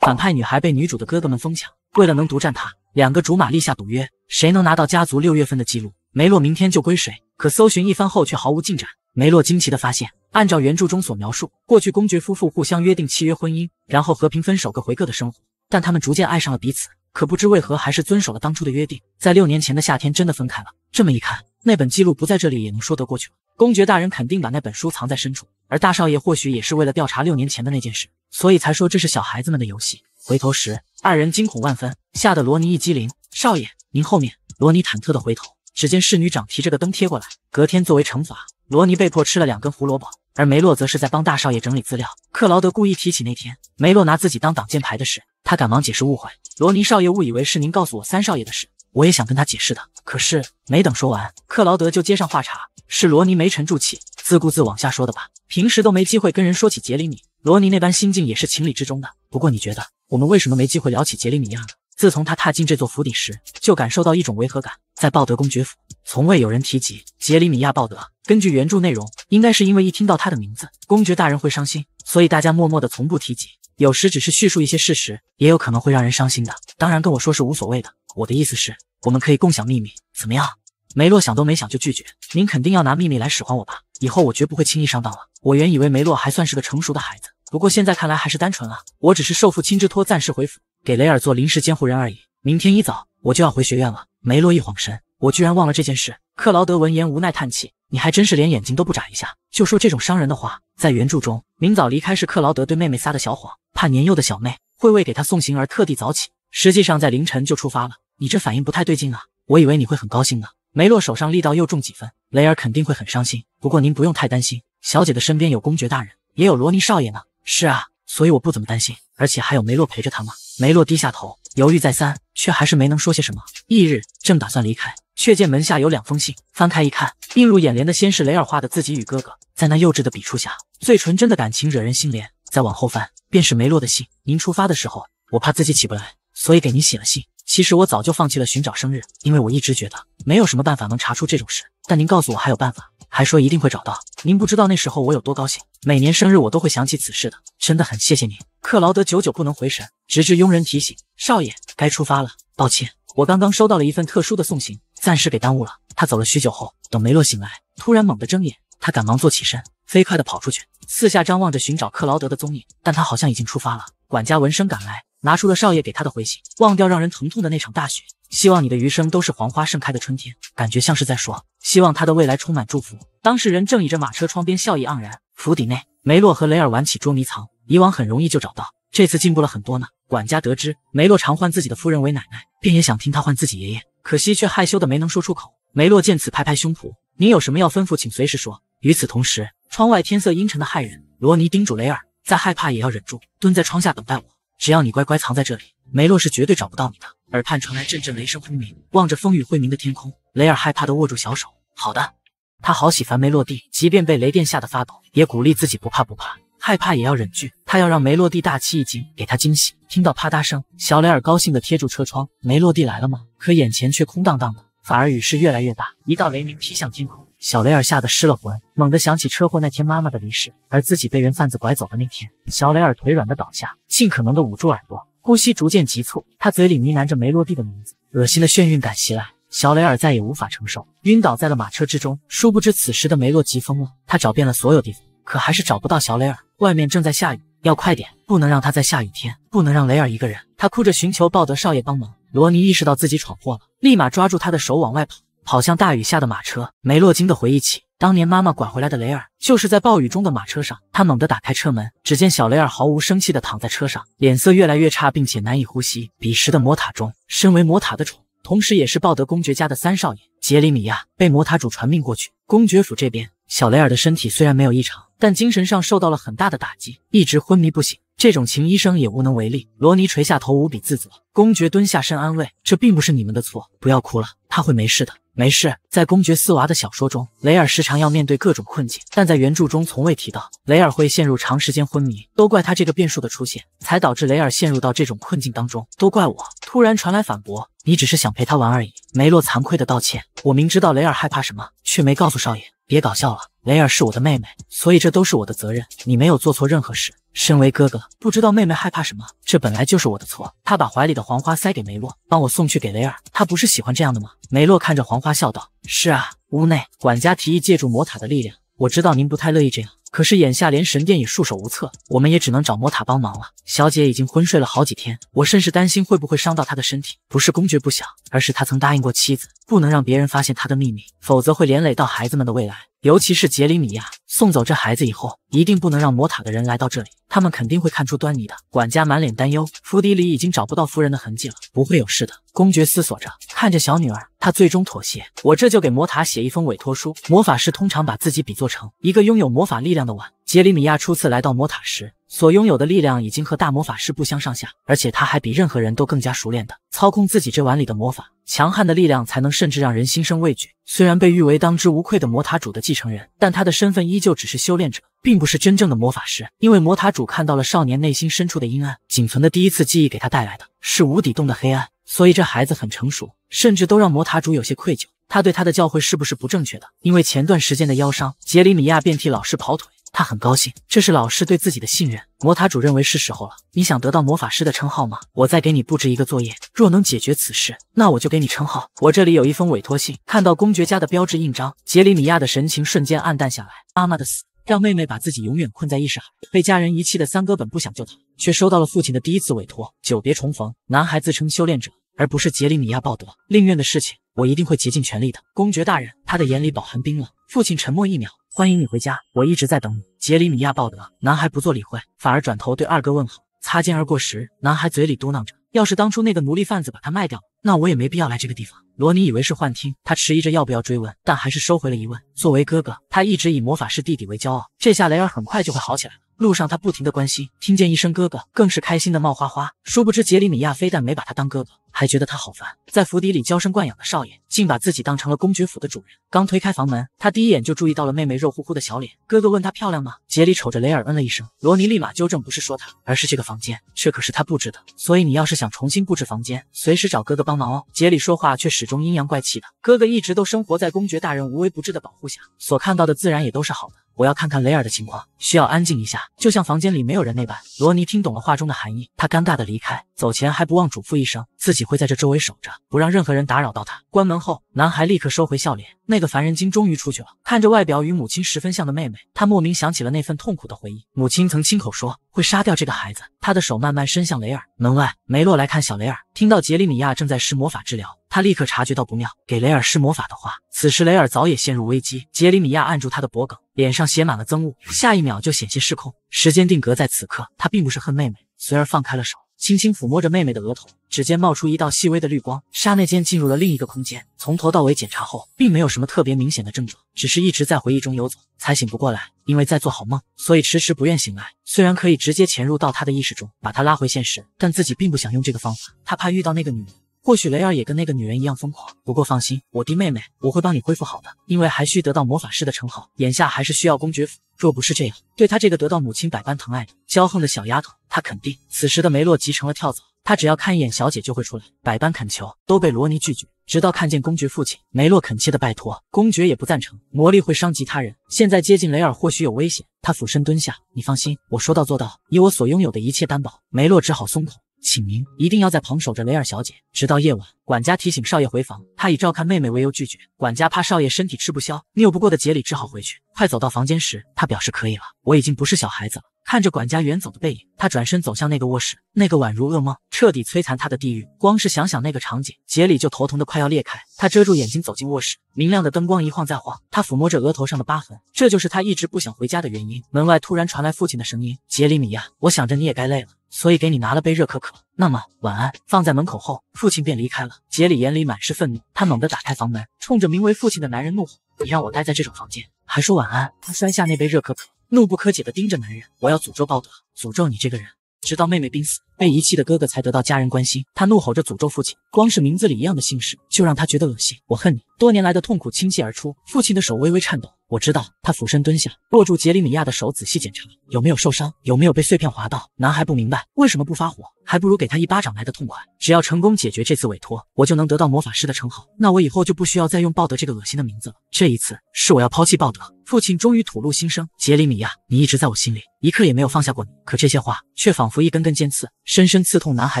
反派女孩被女主的哥哥们疯抢，为了能独占她，两个竹马立下赌约：谁能拿到家族六月份的记录，梅洛明天就归谁。可搜寻一番后却毫无进展。梅洛惊奇的发现，按照原著中所描述，过去公爵夫妇互相约定契约婚姻，然后和平分手，各回各的生活。但他们逐渐爱上了彼此，可不知为何还是遵守了当初的约定，在六年前的夏天真的分开了。这么一看。那本记录不在这里也能说得过去了。公爵大人肯定把那本书藏在深处，而大少爷或许也是为了调查六年前的那件事，所以才说这是小孩子们的游戏。回头时，二人惊恐万分，吓得罗尼一激灵。少爷，您后面！罗尼忐忑地回头，只见侍女长提着个灯贴过来。隔天作为惩罚，罗尼被迫吃了两根胡萝卜，而梅洛则是在帮大少爷整理资料。克劳德故意提起那天梅洛拿自己当挡箭牌的事，他赶忙解释误会。罗尼少爷误以为是您告诉我三少爷的事。我也想跟他解释的，可是没等说完，克劳德就接上话茬：“是罗尼没沉住气，自顾自往下说的吧？平时都没机会跟人说起杰里米，罗尼那般心境也是情理之中的。不过你觉得，我们为什么没机会聊起杰里米亚呢？自从他踏进这座府邸时，就感受到一种违和感，在鲍德公爵府。”从未有人提及杰里米亚·鲍德。根据原著内容，应该是因为一听到他的名字，公爵大人会伤心，所以大家默默的从不提及。有时只是叙述一些事实，也有可能会让人伤心的。当然跟我说是无所谓的，我的意思是，我们可以共享秘密，怎么样？梅洛想都没想就拒绝。您肯定要拿秘密来使唤我吧？以后我绝不会轻易上当了。我原以为梅洛还算是个成熟的孩子，不过现在看来还是单纯啊。我只是受父亲之托，暂时回府给雷尔做临时监护人而已。明天一早我就要回学院了。梅洛一晃神。我居然忘了这件事。克劳德闻言无奈叹气：“你还真是连眼睛都不眨一下就说这种伤人的话。”在原著中，明早离开是克劳德对妹妹撒的小谎，怕年幼的小妹会为给他送行而特地早起，实际上在凌晨就出发了。你这反应不太对劲啊！我以为你会很高兴呢。梅洛手上力道又重几分，雷尔肯定会很伤心。不过您不用太担心，小姐的身边有公爵大人，也有罗尼少爷呢。是啊，所以我不怎么担心，而且还有梅洛陪着他吗？梅洛低下头。犹豫再三，却还是没能说些什么。翌日，正打算离开，却见门下有两封信。翻开一看，映入眼帘的先是雷尔画的自己与哥哥，在那幼稚的笔触下，最纯真的感情惹人心怜。再往后翻，便是梅洛的信。您出发的时候，我怕自己起不来，所以给您写了信。其实我早就放弃了寻找生日，因为我一直觉得没有什么办法能查出这种事。但您告诉我还有办法。还说一定会找到您，不知道那时候我有多高兴。每年生日我都会想起此事的，真的很谢谢您。克劳德久久不能回神，直至佣人提醒少爷该出发了。抱歉，我刚刚收到了一份特殊的送行，暂时给耽误了。他走了许久后，等梅洛醒来，突然猛地睁眼，他赶忙坐起身，飞快地跑出去，四下张望着寻找克劳德的踪影，但他好像已经出发了。管家闻声赶来，拿出了少爷给他的回信，忘掉让人疼痛的那场大雪。希望你的余生都是黄花盛开的春天，感觉像是在说希望他的未来充满祝福。当事人正倚着马车窗边，笑意盎然。府邸内，梅洛和雷尔玩起捉迷藏，以往很容易就找到，这次进步了很多呢。管家得知梅洛常唤自己的夫人为奶奶，便也想听他唤自己爷爷，可惜却害羞的没能说出口。梅洛见此，拍拍胸脯：“您有什么要吩咐，请随时说。”与此同时，窗外天色阴沉的骇人。罗尼叮嘱雷尔：“再害怕也要忍住，蹲在窗下等待我。”只要你乖乖藏在这里，梅洛是绝对找不到你的。耳畔传来阵阵雷声轰鸣，望着风雨晦明的天空，雷尔害怕地握住小手。好的，他好喜欢梅落地，即便被雷电吓得发抖，也鼓励自己不怕不怕，害怕也要忍住。他要让梅落地大吃一惊，给他惊喜。听到啪嗒声，小雷尔高兴地贴住车窗，梅落地来了吗？可眼前却空荡荡的，反而雨势越来越大，一道雷鸣劈向天空。小雷尔吓得失了魂，猛地想起车祸那天妈妈的离世，而自己被人贩子拐走的那天，小雷尔腿软的倒下，尽可能的捂住耳朵，呼吸逐渐急促，他嘴里呢喃着梅洛蒂的名字，恶心的眩晕感袭来，小雷尔再也无法承受，晕倒在了马车之中。殊不知此时的梅洛急疯了，他找遍了所有地方，可还是找不到小雷尔。外面正在下雨，要快点，不能让他在下雨天，不能让雷尔一个人。他哭着寻求鲍德少爷帮忙。罗尼意识到自己闯祸了，立马抓住他的手往外跑。跑向大雨下的马车，梅洛金的回忆起当年妈妈拐回来的雷尔，就是在暴雨中的马车上。他猛地打开车门，只见小雷尔毫无生气的躺在车上，脸色越来越差，并且难以呼吸。彼时的魔塔中，身为魔塔的宠，同时也是鲍德公爵家的三少爷杰里米亚被魔塔主传命过去。公爵府这边，小雷尔的身体虽然没有异常，但精神上受到了很大的打击，一直昏迷不醒。这种情医生也无能为力。罗尼垂下头，无比自责。公爵蹲下身安慰：“这并不是你们的错，不要哭了，他会没事的。”没事，在公爵斯娃的小说中，雷尔时常要面对各种困境，但在原著中从未提到雷尔会陷入长时间昏迷。都怪他这个变数的出现，才导致雷尔陷入到这种困境当中。都怪我！突然传来反驳，你只是想陪他玩而已。梅洛惭愧的道歉，我明知道雷尔害怕什么，却没告诉少爷。别搞笑了，雷尔是我的妹妹，所以这都是我的责任。你没有做错任何事。身为哥哥，不知道妹妹害怕什么，这本来就是我的错。他把怀里的黄花塞给梅洛，帮我送去给雷尔。他不是喜欢这样的吗？梅洛看着黄花笑道：“是啊。”屋内管家提议借助魔塔的力量。我知道您不太乐意这样，可是眼下连神殿也束手无策，我们也只能找魔塔帮忙了。小姐已经昏睡了好几天，我甚是担心会不会伤到她的身体。不是公爵不想，而是他曾答应过妻子，不能让别人发现他的秘密，否则会连累到孩子们的未来。尤其是杰里米亚送走这孩子以后，一定不能让魔塔的人来到这里，他们肯定会看出端倪的。管家满脸担忧，府邸里已经找不到夫人的痕迹了，不会有事的。公爵思索着，看着小女儿，他最终妥协，我这就给魔塔写一封委托书。魔法师通常把自己比作成一个拥有魔法力量的碗。杰里米亚初次来到魔塔时。所拥有的力量已经和大魔法师不相上下，而且他还比任何人都更加熟练的操控自己这碗里的魔法。强悍的力量才能甚至让人心生畏惧。虽然被誉为当之无愧的魔塔主的继承人，但他的身份依旧只是修炼者，并不是真正的魔法师。因为魔塔主看到了少年内心深处的阴暗，仅存的第一次记忆给他带来的是无底洞的黑暗。所以这孩子很成熟，甚至都让魔塔主有些愧疚。他对他的教诲是不是不正确的？因为前段时间的腰伤，杰里米亚便替老师跑腿。他很高兴，这是老师对自己的信任。魔塔主认为是时候了。你想得到魔法师的称号吗？我再给你布置一个作业，若能解决此事，那我就给你称号。我这里有一封委托信，看到公爵家的标志印章，杰里米亚的神情瞬间暗淡下来。妈妈的死让妹妹把自己永远困在意识海，被家人遗弃的三哥本不想救她，却收到了父亲的第一次委托。久别重逢，男孩自称修炼者，而不是杰里米亚·鲍德。令愿的事情，我一定会竭尽全力的，公爵大人。他的眼里饱含冰冷。父亲沉默一秒。欢迎你回家，我一直在等你，杰里米亚·鲍德。男孩不做理会，反而转头对二哥问好。擦肩而过时，男孩嘴里嘟囔着：“要是当初那个奴隶贩子把他卖掉，那我也没必要来这个地方。”罗尼以为是幻听，他迟疑着要不要追问，但还是收回了疑问。作为哥哥，他一直以魔法师弟弟为骄傲。这下雷尔很快就会好起来了。路上，他不停的关心，听见一声哥哥，更是开心的冒花花。殊不知，杰里米亚非但没把他当哥哥，还觉得他好烦。在府邸里娇生惯养的少爷，竟把自己当成了公爵府的主人。刚推开房门，他第一眼就注意到了妹妹肉乎乎的小脸。哥哥问她漂亮吗？杰里瞅着雷尔，嗯了一声。罗尼立马纠正，不是说他，而是这个房间，这可是他布置的。所以你要是想重新布置房间，随时找哥哥帮忙哦。杰里说话却始终阴阳怪气的。哥哥一直都生活在公爵大人无微不至的保护下，所看到的自然也都是好的。我要看看雷尔的情况，需要安静一下，就像房间里没有人那般。罗尼听懂了话中的含义，他尴尬的离开，走前还不忘嘱咐一声，自己会在这周围守着，不让任何人打扰到他。关门后，男孩立刻收回笑脸，那个烦人精终于出去了。看着外表与母亲十分像的妹妹，他莫名想起了那份痛苦的回忆。母亲曾亲口说会杀掉这个孩子。他的手慢慢伸向雷尔。门外，梅洛来看小雷尔，听到杰里米亚正在施魔法治疗，他立刻察觉到不妙。给雷尔施魔法的话，此时雷尔早已陷入危机。杰里米亚按住他的脖颈。脸上写满了憎恶，下一秒就险些失控。时间定格在此刻，他并不是恨妹妹，随而放开了手，轻轻抚摸着妹妹的额头，指尖冒出一道细微的绿光，刹那间进入了另一个空间。从头到尾检查后，并没有什么特别明显的症状，只是一直在回忆中游走，才醒不过来。因为在做好梦，所以迟迟不愿醒来。虽然可以直接潜入到他的意识中，把他拉回现实，但自己并不想用这个方法，他怕遇到那个女人。或许雷尔也跟那个女人一样疯狂，不过放心，我的妹妹，我会帮你恢复好的。因为还需得到魔法师的称号，眼下还是需要公爵府。若不是这样，对他这个得到母亲百般疼爱的骄横的小丫头，他肯定。此时的梅洛急成了跳蚤，他只要看一眼小姐就会出来，百般恳求都被罗尼拒绝，直到看见公爵父亲，梅洛恳切的拜托，公爵也不赞成，魔力会伤及他人，现在接近雷尔或许有危险。他俯身蹲下，你放心，我说到做到，以我所拥有的一切担保。梅洛只好松口。请您一定要在旁守着雷尔小姐，直到夜晚。管家提醒少爷回房，他以照看妹妹为由拒绝。管家怕少爷身体吃不消，拗不过的杰里只好回去。快走到房间时，他表示可以了，我已经不是小孩子了。看着管家远走的背影，他转身走向那个卧室，那个宛如噩梦、彻底摧残他的地狱。光是想想那个场景，杰里就头疼的快要裂开。他遮住眼睛走进卧室，明亮的灯光一晃再晃。他抚摸着额头上的疤痕，这就是他一直不想回家的原因。门外突然传来父亲的声音：“杰里米亚，我想着你也该累了。”所以给你拿了杯热可可。那么晚安，放在门口后，父亲便离开了。杰里眼里满是愤怒，他猛地打开房门，冲着名为父亲的男人怒吼：“你让我待在这种房间，还说晚安！”他摔下那杯热可可，怒不可解地盯着男人：“我要诅咒鲍德，诅咒你这个人，直到妹妹濒死。”被遗弃的哥哥才得到家人关心，他怒吼着诅咒父亲，光是名字里一样的姓氏就让他觉得恶心。我恨你，多年来的痛苦倾泻而出。父亲的手微微颤抖，我知道。他俯身蹲下，握住杰里米亚的手，仔细检查有没有受伤，有没有被碎片划到。男孩不明白为什么不发火，还不如给他一巴掌来的痛快。只要成功解决这次委托，我就能得到魔法师的称号，那我以后就不需要再用鲍德这个恶心的名字了。这一次是我要抛弃鲍德。父亲终于吐露心声：杰里米亚，你一直在我心里，一刻也没有放下过你。可这些话却仿佛一根根尖刺。深深刺痛男孩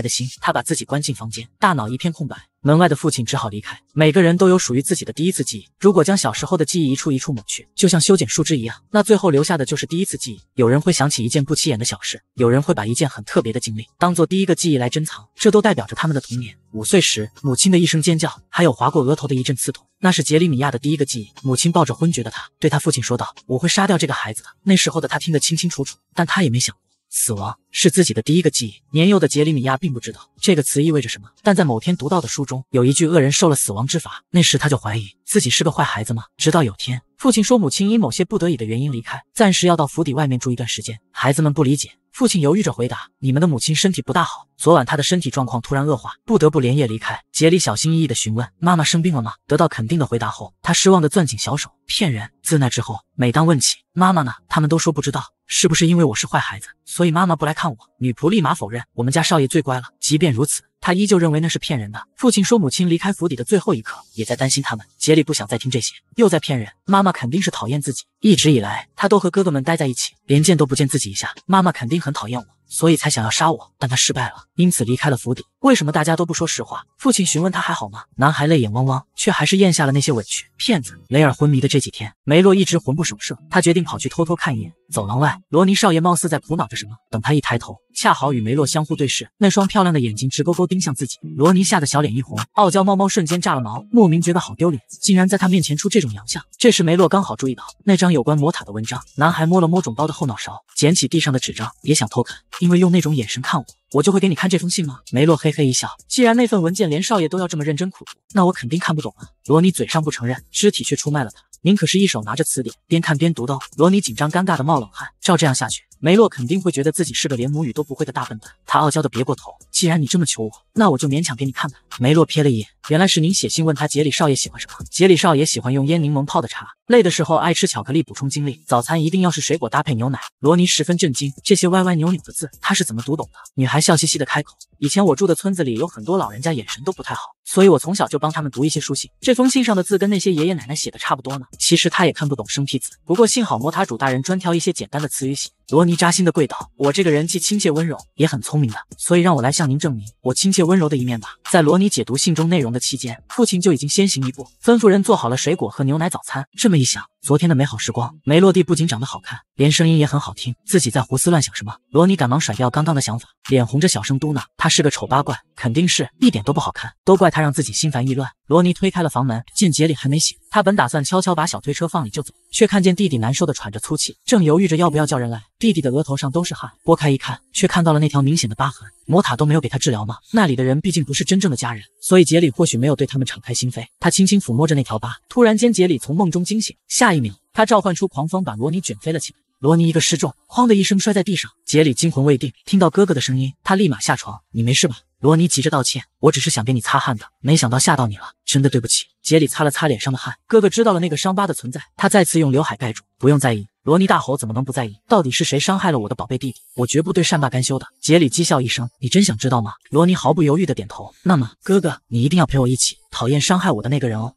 的心，他把自己关进房间，大脑一片空白。门外的父亲只好离开。每个人都有属于自己的第一次记忆，如果将小时候的记忆一处一处抹去，就像修剪树枝一样，那最后留下的就是第一次记忆。有人会想起一件不起眼的小事，有人会把一件很特别的经历当做第一个记忆来珍藏，这都代表着他们的童年。五岁时，母亲的一声尖叫，还有划过额头的一阵刺痛，那是杰里米亚的第一个记忆。母亲抱着昏厥的他，对他父亲说道：“我会杀掉这个孩子的。”那时候的他听得清清楚楚，但他也没想过。死亡是自己的第一个记忆。年幼的杰里米亚并不知道这个词意味着什么，但在某天读到的书中有一句“恶人受了死亡之罚”，那时他就怀疑自己是个坏孩子吗？直到有天，父亲说母亲因某些不得已的原因离开，暂时要到府邸外面住一段时间，孩子们不理解。父亲犹豫着回答：“你们的母亲身体不大好，昨晚她的身体状况突然恶化，不得不连夜离开。”杰里小心翼翼地询问：“妈妈生病了吗？”得到肯定的回答后，他失望地攥紧小手：“骗人！”自那之后，每当问起妈妈呢，他们都说不知道。是不是因为我是坏孩子，所以妈妈不来看我？女仆立马否认：“我们家少爷最乖了。”即便如此，他依旧认为那是骗人的。父亲说，母亲离开府邸的最后一刻，也在担心他们。杰里不想再听这些，又在骗人。妈妈肯定是讨厌自己，一直以来，他都和哥哥们待在一起，连见都不见自己一下。妈妈肯定很讨厌我，所以才想要杀我，但他失败了，因此离开了府邸。为什么大家都不说实话？父亲询问他，还好吗？男孩泪眼汪汪，却还是咽下了那些委屈。骗子雷尔昏迷的这几天，梅洛一直魂不守舍。他决定跑去偷偷看一眼。走廊外，罗尼少爷貌似在苦恼着什么。等他一抬头，恰好与梅洛相互对视，那双漂亮的眼睛直勾勾盯向自己。罗尼吓得小脸一红，傲娇猫猫瞬间炸了毛，莫名觉得好丢脸，竟然在他面前出这种洋相。这时梅洛刚好注意到那张有关魔塔的文章。男孩摸了摸肿包的后脑勺，捡起地上的纸张，也想偷看，因为用那种眼神看我。我就会给你看这封信吗？梅洛嘿嘿一笑，既然那份文件连少爷都要这么认真苦读，那我肯定看不懂啊。罗尼嘴上不承认，肢体却出卖了他。您可是一手拿着词典，边看边读的。哦。罗尼紧张尴尬的冒冷汗，照这样下去。梅洛肯定会觉得自己是个连母语都不会的大笨蛋。他傲娇的别过头，既然你这么求我，那我就勉强给你看看。梅洛瞥了一眼，原来是您写信问他杰里少爷喜欢什么。杰里少爷喜欢用烟柠檬泡的茶，累的时候爱吃巧克力补充精力，早餐一定要是水果搭配牛奶。罗尼十分震惊，这些歪歪扭扭的字他是怎么读懂的？女孩笑嘻嘻的开口，以前我住的村子里有很多老人家眼神都不太好，所以我从小就帮他们读一些书信。这封信上的字跟那些爷爷奶奶写的差不多呢。其实他也看不懂生僻字，不过幸好魔塔主大人专挑一些简单的词语写。罗尼扎心的跪倒：“我这个人既亲切温柔，也很聪明的，所以让我来向您证明我亲切温柔的一面吧。”在罗尼解读信中内容的期间，父亲就已经先行一步，吩咐人做好了水果和牛奶早餐。这么一想，昨天的美好时光，梅洛蒂不仅长得好看，连声音也很好听。自己在胡思乱想什么？罗尼赶忙甩掉刚刚的想法，脸红着小声嘟囔：“他是个丑八怪，肯定是一点都不好看，都怪他让自己心烦意乱。”罗尼推开了房门，见杰里还没醒，他本打算悄悄把小推车放里就走，却看见弟弟难受的喘着粗气，正犹豫着要不要叫人来。弟弟的额头上都是汗，拨开一看，却看到了那条明显的疤痕。魔塔都没有给他治疗吗？那里的人毕竟不是真正的家人，所以杰里或许没有对他们敞开心扉。他轻轻抚摸着那条疤，突然间杰里从梦中惊醒。下一秒，他召唤出狂风，把罗尼卷飞了起来。罗尼一个失重，哐的一声摔在地上。杰里惊魂未定，听到哥哥的声音，他立马下床：“你没事吧？”罗尼急着道歉：“我只是想给你擦汗的，没想到吓到你了，真的对不起。”杰里擦了擦脸上的汗：“哥哥知道了那个伤疤的存在，他再次用刘海盖住，不用在意。”罗尼大吼：“怎么能不在意？到底是谁伤害了我的宝贝弟弟？我绝不对善罢甘休的。”杰里讥笑一声：“你真想知道吗？”罗尼毫不犹豫地点头。“那么，哥哥，你一定要陪我一起讨厌伤害我的那个人哦。”